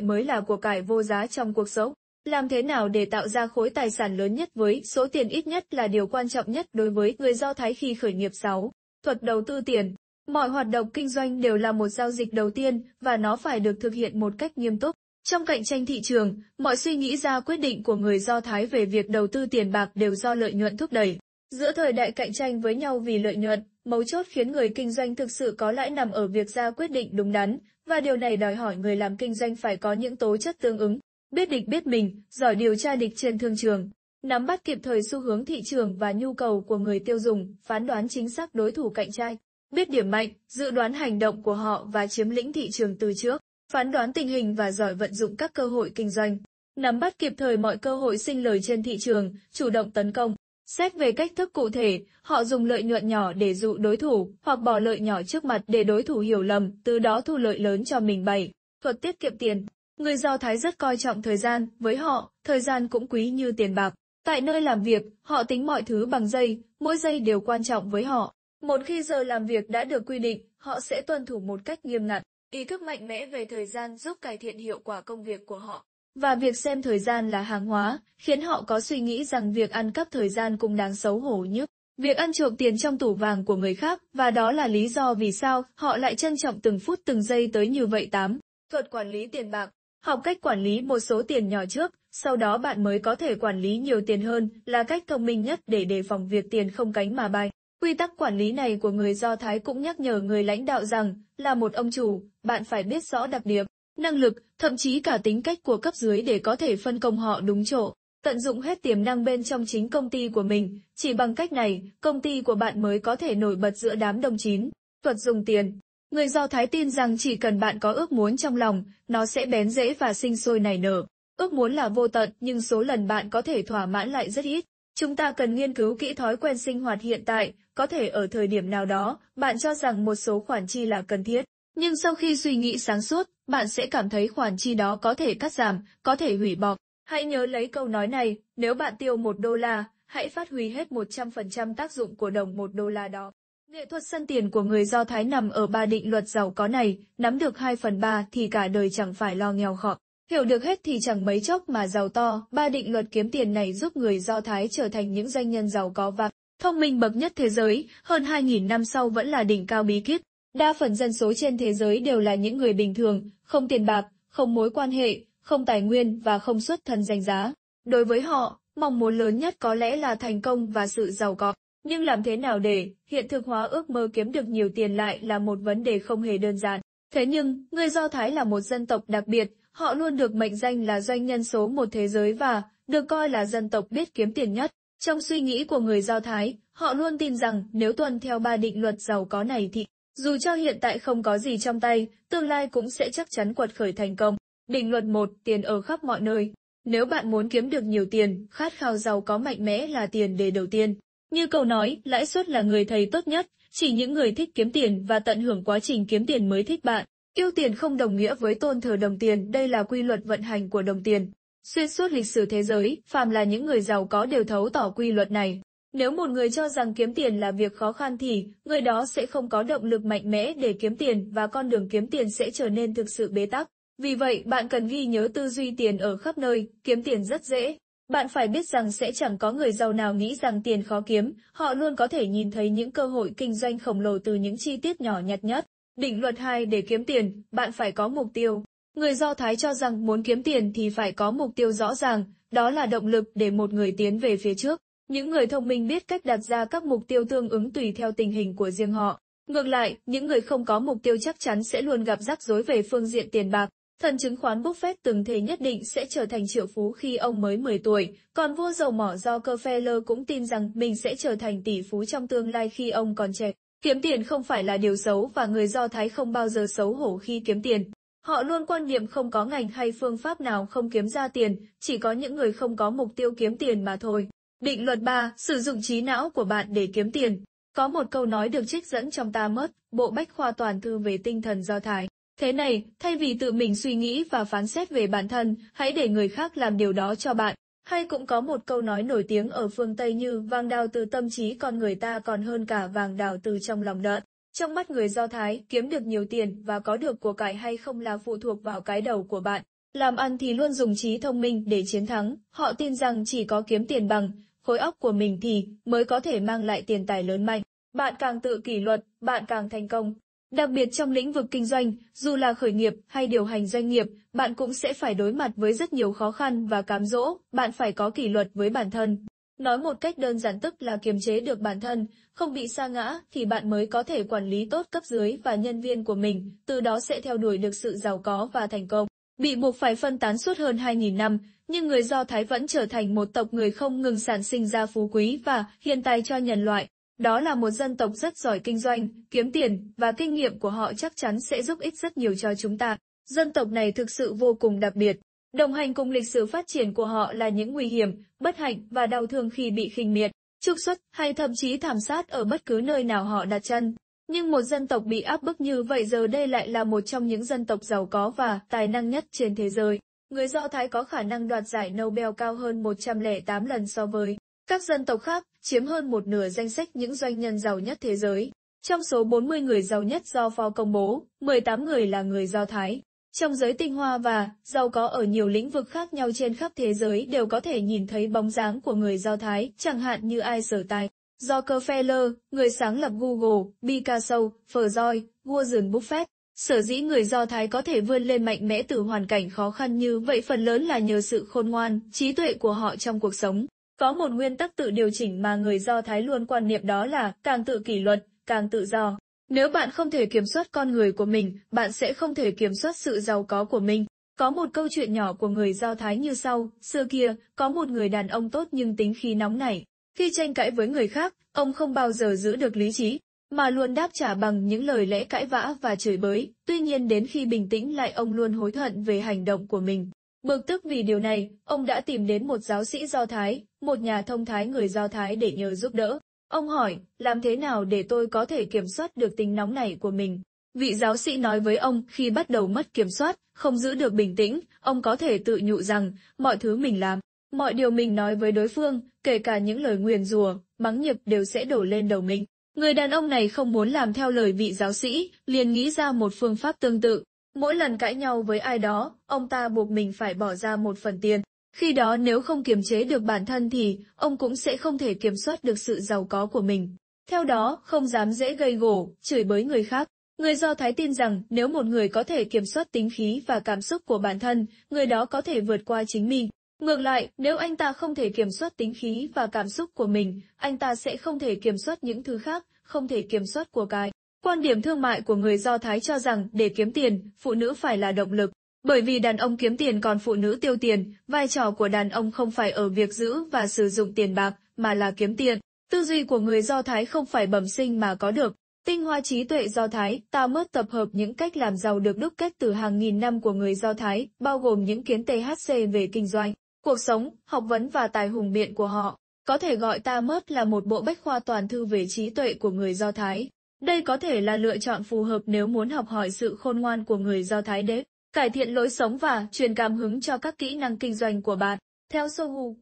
mới là của cải vô giá trong cuộc sống. Làm thế nào để tạo ra khối tài sản lớn nhất với số tiền ít nhất là điều quan trọng nhất đối với người Do Thái khi khởi nghiệp 6. Thuật đầu tư tiền Mọi hoạt động kinh doanh đều là một giao dịch đầu tiên và nó phải được thực hiện một cách nghiêm túc. Trong cạnh tranh thị trường, mọi suy nghĩ ra quyết định của người Do Thái về việc đầu tư tiền bạc đều do lợi nhuận thúc đẩy. Giữa thời đại cạnh tranh với nhau vì lợi nhuận, mấu chốt khiến người kinh doanh thực sự có lãi nằm ở việc ra quyết định đúng đắn, và điều này đòi hỏi người làm kinh doanh phải có những tố chất tương ứng biết địch biết mình, giỏi điều tra địch trên thương trường, nắm bắt kịp thời xu hướng thị trường và nhu cầu của người tiêu dùng, phán đoán chính xác đối thủ cạnh tranh, biết điểm mạnh, dự đoán hành động của họ và chiếm lĩnh thị trường từ trước, phán đoán tình hình và giỏi vận dụng các cơ hội kinh doanh, nắm bắt kịp thời mọi cơ hội sinh lời trên thị trường, chủ động tấn công. Xét về cách thức cụ thể, họ dùng lợi nhuận nhỏ để dụ đối thủ, hoặc bỏ lợi nhỏ trước mặt để đối thủ hiểu lầm, từ đó thu lợi lớn cho mình bày. Thuật tiết kiệm tiền Người Do Thái rất coi trọng thời gian, với họ, thời gian cũng quý như tiền bạc. Tại nơi làm việc, họ tính mọi thứ bằng giây, mỗi giây đều quan trọng với họ. Một khi giờ làm việc đã được quy định, họ sẽ tuân thủ một cách nghiêm ngặt. Ý thức mạnh mẽ về thời gian giúp cải thiện hiệu quả công việc của họ. Và việc xem thời gian là hàng hóa, khiến họ có suy nghĩ rằng việc ăn cắp thời gian cũng đáng xấu hổ nhất. Việc ăn trộm tiền trong tủ vàng của người khác, và đó là lý do vì sao họ lại trân trọng từng phút từng giây tới như vậy. tám. Thuật quản lý tiền bạc Học cách quản lý một số tiền nhỏ trước, sau đó bạn mới có thể quản lý nhiều tiền hơn là cách thông minh nhất để đề phòng việc tiền không cánh mà bay. Quy tắc quản lý này của người Do Thái cũng nhắc nhở người lãnh đạo rằng, là một ông chủ, bạn phải biết rõ đặc điểm, năng lực, thậm chí cả tính cách của cấp dưới để có thể phân công họ đúng chỗ. Tận dụng hết tiềm năng bên trong chính công ty của mình, chỉ bằng cách này, công ty của bạn mới có thể nổi bật giữa đám đông chín. Thuật dùng tiền Người Do Thái tin rằng chỉ cần bạn có ước muốn trong lòng, nó sẽ bén rễ và sinh sôi nảy nở. Ước muốn là vô tận nhưng số lần bạn có thể thỏa mãn lại rất ít. Chúng ta cần nghiên cứu kỹ thói quen sinh hoạt hiện tại, có thể ở thời điểm nào đó, bạn cho rằng một số khoản chi là cần thiết. Nhưng sau khi suy nghĩ sáng suốt, bạn sẽ cảm thấy khoản chi đó có thể cắt giảm, có thể hủy bỏ. Hãy nhớ lấy câu nói này, nếu bạn tiêu một đô la, hãy phát huy hết 100% tác dụng của đồng một đô la đó. Nghệ thuật săn tiền của người Do Thái nằm ở ba định luật giàu có này, nắm được 2 phần 3 thì cả đời chẳng phải lo nghèo khọ. Hiểu được hết thì chẳng mấy chốc mà giàu to, ba định luật kiếm tiền này giúp người Do Thái trở thành những doanh nhân giàu có và thông minh bậc nhất thế giới, hơn 2.000 năm sau vẫn là đỉnh cao bí kíp. Đa phần dân số trên thế giới đều là những người bình thường, không tiền bạc, không mối quan hệ, không tài nguyên và không xuất thân danh giá. Đối với họ, mong muốn lớn nhất có lẽ là thành công và sự giàu có. Nhưng làm thế nào để hiện thực hóa ước mơ kiếm được nhiều tiền lại là một vấn đề không hề đơn giản. Thế nhưng, người Do Thái là một dân tộc đặc biệt, họ luôn được mệnh danh là doanh nhân số một thế giới và được coi là dân tộc biết kiếm tiền nhất. Trong suy nghĩ của người Do Thái, họ luôn tin rằng nếu tuân theo ba định luật giàu có này thì, dù cho hiện tại không có gì trong tay, tương lai cũng sẽ chắc chắn quật khởi thành công. Định luật 1, tiền ở khắp mọi nơi. Nếu bạn muốn kiếm được nhiều tiền, khát khao giàu có mạnh mẽ là tiền đề đầu tiên. Như câu nói, lãi suất là người thầy tốt nhất, chỉ những người thích kiếm tiền và tận hưởng quá trình kiếm tiền mới thích bạn. Yêu tiền không đồng nghĩa với tôn thờ đồng tiền, đây là quy luật vận hành của đồng tiền. Xuyên suốt lịch sử thế giới, phàm là những người giàu có đều thấu tỏ quy luật này. Nếu một người cho rằng kiếm tiền là việc khó khăn thì, người đó sẽ không có động lực mạnh mẽ để kiếm tiền và con đường kiếm tiền sẽ trở nên thực sự bế tắc. Vì vậy, bạn cần ghi nhớ tư duy tiền ở khắp nơi, kiếm tiền rất dễ, bạn phải biết rằng sẽ chẳng có người giàu nào nghĩ rằng tiền khó kiếm, họ luôn có thể nhìn thấy những cơ hội kinh doanh khổng lồ từ những chi tiết nhỏ nhặt nhất. Định luật 2 để kiếm tiền, bạn phải có mục tiêu. Người Do Thái cho rằng muốn kiếm tiền thì phải có mục tiêu rõ ràng, đó là động lực để một người tiến về phía trước. Những người thông minh biết cách đặt ra các mục tiêu tương ứng tùy theo tình hình của riêng họ. Ngược lại, những người không có mục tiêu chắc chắn sẽ luôn gặp rắc rối về phương diện tiền bạc, Thần chứng khoán Buffett từng thề nhất định sẽ trở thành triệu phú khi ông mới 10 tuổi, còn vua dầu mỏ do Rockefeller cũng tin rằng mình sẽ trở thành tỷ phú trong tương lai khi ông còn trẻ. Kiếm tiền không phải là điều xấu và người Do Thái không bao giờ xấu hổ khi kiếm tiền. Họ luôn quan niệm không có ngành hay phương pháp nào không kiếm ra tiền, chỉ có những người không có mục tiêu kiếm tiền mà thôi. Định luật 3. Sử dụng trí não của bạn để kiếm tiền. Có một câu nói được trích dẫn trong ta mất, bộ bách khoa toàn thư về tinh thần Do Thái. Thế này, thay vì tự mình suy nghĩ và phán xét về bản thân, hãy để người khác làm điều đó cho bạn. Hay cũng có một câu nói nổi tiếng ở phương Tây như vàng đào từ tâm trí con người ta còn hơn cả vàng đào từ trong lòng đợn. Trong mắt người Do Thái, kiếm được nhiều tiền và có được của cải hay không là phụ thuộc vào cái đầu của bạn. Làm ăn thì luôn dùng trí thông minh để chiến thắng, họ tin rằng chỉ có kiếm tiền bằng, khối óc của mình thì mới có thể mang lại tiền tài lớn mạnh. Bạn càng tự kỷ luật, bạn càng thành công. Đặc biệt trong lĩnh vực kinh doanh, dù là khởi nghiệp hay điều hành doanh nghiệp, bạn cũng sẽ phải đối mặt với rất nhiều khó khăn và cám dỗ, bạn phải có kỷ luật với bản thân. Nói một cách đơn giản tức là kiềm chế được bản thân, không bị sa ngã thì bạn mới có thể quản lý tốt cấp dưới và nhân viên của mình, từ đó sẽ theo đuổi được sự giàu có và thành công. Bị buộc phải phân tán suốt hơn 2.000 năm, nhưng người Do Thái vẫn trở thành một tộc người không ngừng sản sinh ra phú quý và hiện tài cho nhân loại. Đó là một dân tộc rất giỏi kinh doanh, kiếm tiền, và kinh nghiệm của họ chắc chắn sẽ giúp ích rất nhiều cho chúng ta. Dân tộc này thực sự vô cùng đặc biệt. Đồng hành cùng lịch sử phát triển của họ là những nguy hiểm, bất hạnh và đau thương khi bị khinh miệt, trục xuất hay thậm chí thảm sát ở bất cứ nơi nào họ đặt chân. Nhưng một dân tộc bị áp bức như vậy giờ đây lại là một trong những dân tộc giàu có và tài năng nhất trên thế giới. Người Do Thái có khả năng đoạt giải Nobel cao hơn 108 lần so với các dân tộc khác chiếm hơn một nửa danh sách những doanh nhân giàu nhất thế giới. Trong số 40 người giàu nhất do Ford công bố, 18 người là người Do Thái. Trong giới tinh hoa và giàu có ở nhiều lĩnh vực khác nhau trên khắp thế giới đều có thể nhìn thấy bóng dáng của người Do Thái, chẳng hạn như ai sở tài. Do Rockefeller, người sáng lập Google, Picasso, Freud, Warren Buffett. Sở dĩ người Do Thái có thể vươn lên mạnh mẽ từ hoàn cảnh khó khăn như vậy phần lớn là nhờ sự khôn ngoan, trí tuệ của họ trong cuộc sống. Có một nguyên tắc tự điều chỉnh mà người Do Thái luôn quan niệm đó là càng tự kỷ luật, càng tự do. Nếu bạn không thể kiểm soát con người của mình, bạn sẽ không thể kiểm soát sự giàu có của mình. Có một câu chuyện nhỏ của người Do Thái như sau, xưa kia, có một người đàn ông tốt nhưng tính khí nóng nảy. Khi tranh cãi với người khác, ông không bao giờ giữ được lý trí, mà luôn đáp trả bằng những lời lẽ cãi vã và chửi bới. Tuy nhiên đến khi bình tĩnh lại ông luôn hối hận về hành động của mình. Bực tức vì điều này, ông đã tìm đến một giáo sĩ Do Thái, một nhà thông thái người Do Thái để nhờ giúp đỡ. Ông hỏi, làm thế nào để tôi có thể kiểm soát được tính nóng này của mình? Vị giáo sĩ nói với ông khi bắt đầu mất kiểm soát, không giữ được bình tĩnh, ông có thể tự nhủ rằng, mọi thứ mình làm, mọi điều mình nói với đối phương, kể cả những lời nguyền rủa, mắng nhịp đều sẽ đổ lên đầu mình. Người đàn ông này không muốn làm theo lời vị giáo sĩ, liền nghĩ ra một phương pháp tương tự. Mỗi lần cãi nhau với ai đó, ông ta buộc mình phải bỏ ra một phần tiền, khi đó nếu không kiềm chế được bản thân thì ông cũng sẽ không thể kiểm soát được sự giàu có của mình. Theo đó, không dám dễ gây gổ, chửi bới người khác. Người Do Thái tin rằng nếu một người có thể kiểm soát tính khí và cảm xúc của bản thân, người đó có thể vượt qua chính mình. Ngược lại, nếu anh ta không thể kiểm soát tính khí và cảm xúc của mình, anh ta sẽ không thể kiểm soát những thứ khác, không thể kiểm soát của cái. Quan điểm thương mại của người Do Thái cho rằng để kiếm tiền, phụ nữ phải là động lực. Bởi vì đàn ông kiếm tiền còn phụ nữ tiêu tiền, vai trò của đàn ông không phải ở việc giữ và sử dụng tiền bạc, mà là kiếm tiền. Tư duy của người Do Thái không phải bẩm sinh mà có được. Tinh hoa trí tuệ Do Thái, ta mất tập hợp những cách làm giàu được đúc kết từ hàng nghìn năm của người Do Thái, bao gồm những kiến THC về kinh doanh, cuộc sống, học vấn và tài hùng biện của họ. Có thể gọi ta mất là một bộ bách khoa toàn thư về trí tuệ của người Do Thái. Đây có thể là lựa chọn phù hợp nếu muốn học hỏi sự khôn ngoan của người Do Thái đấy cải thiện lối sống và truyền cảm hứng cho các kỹ năng kinh doanh của bạn. Theo Sohu,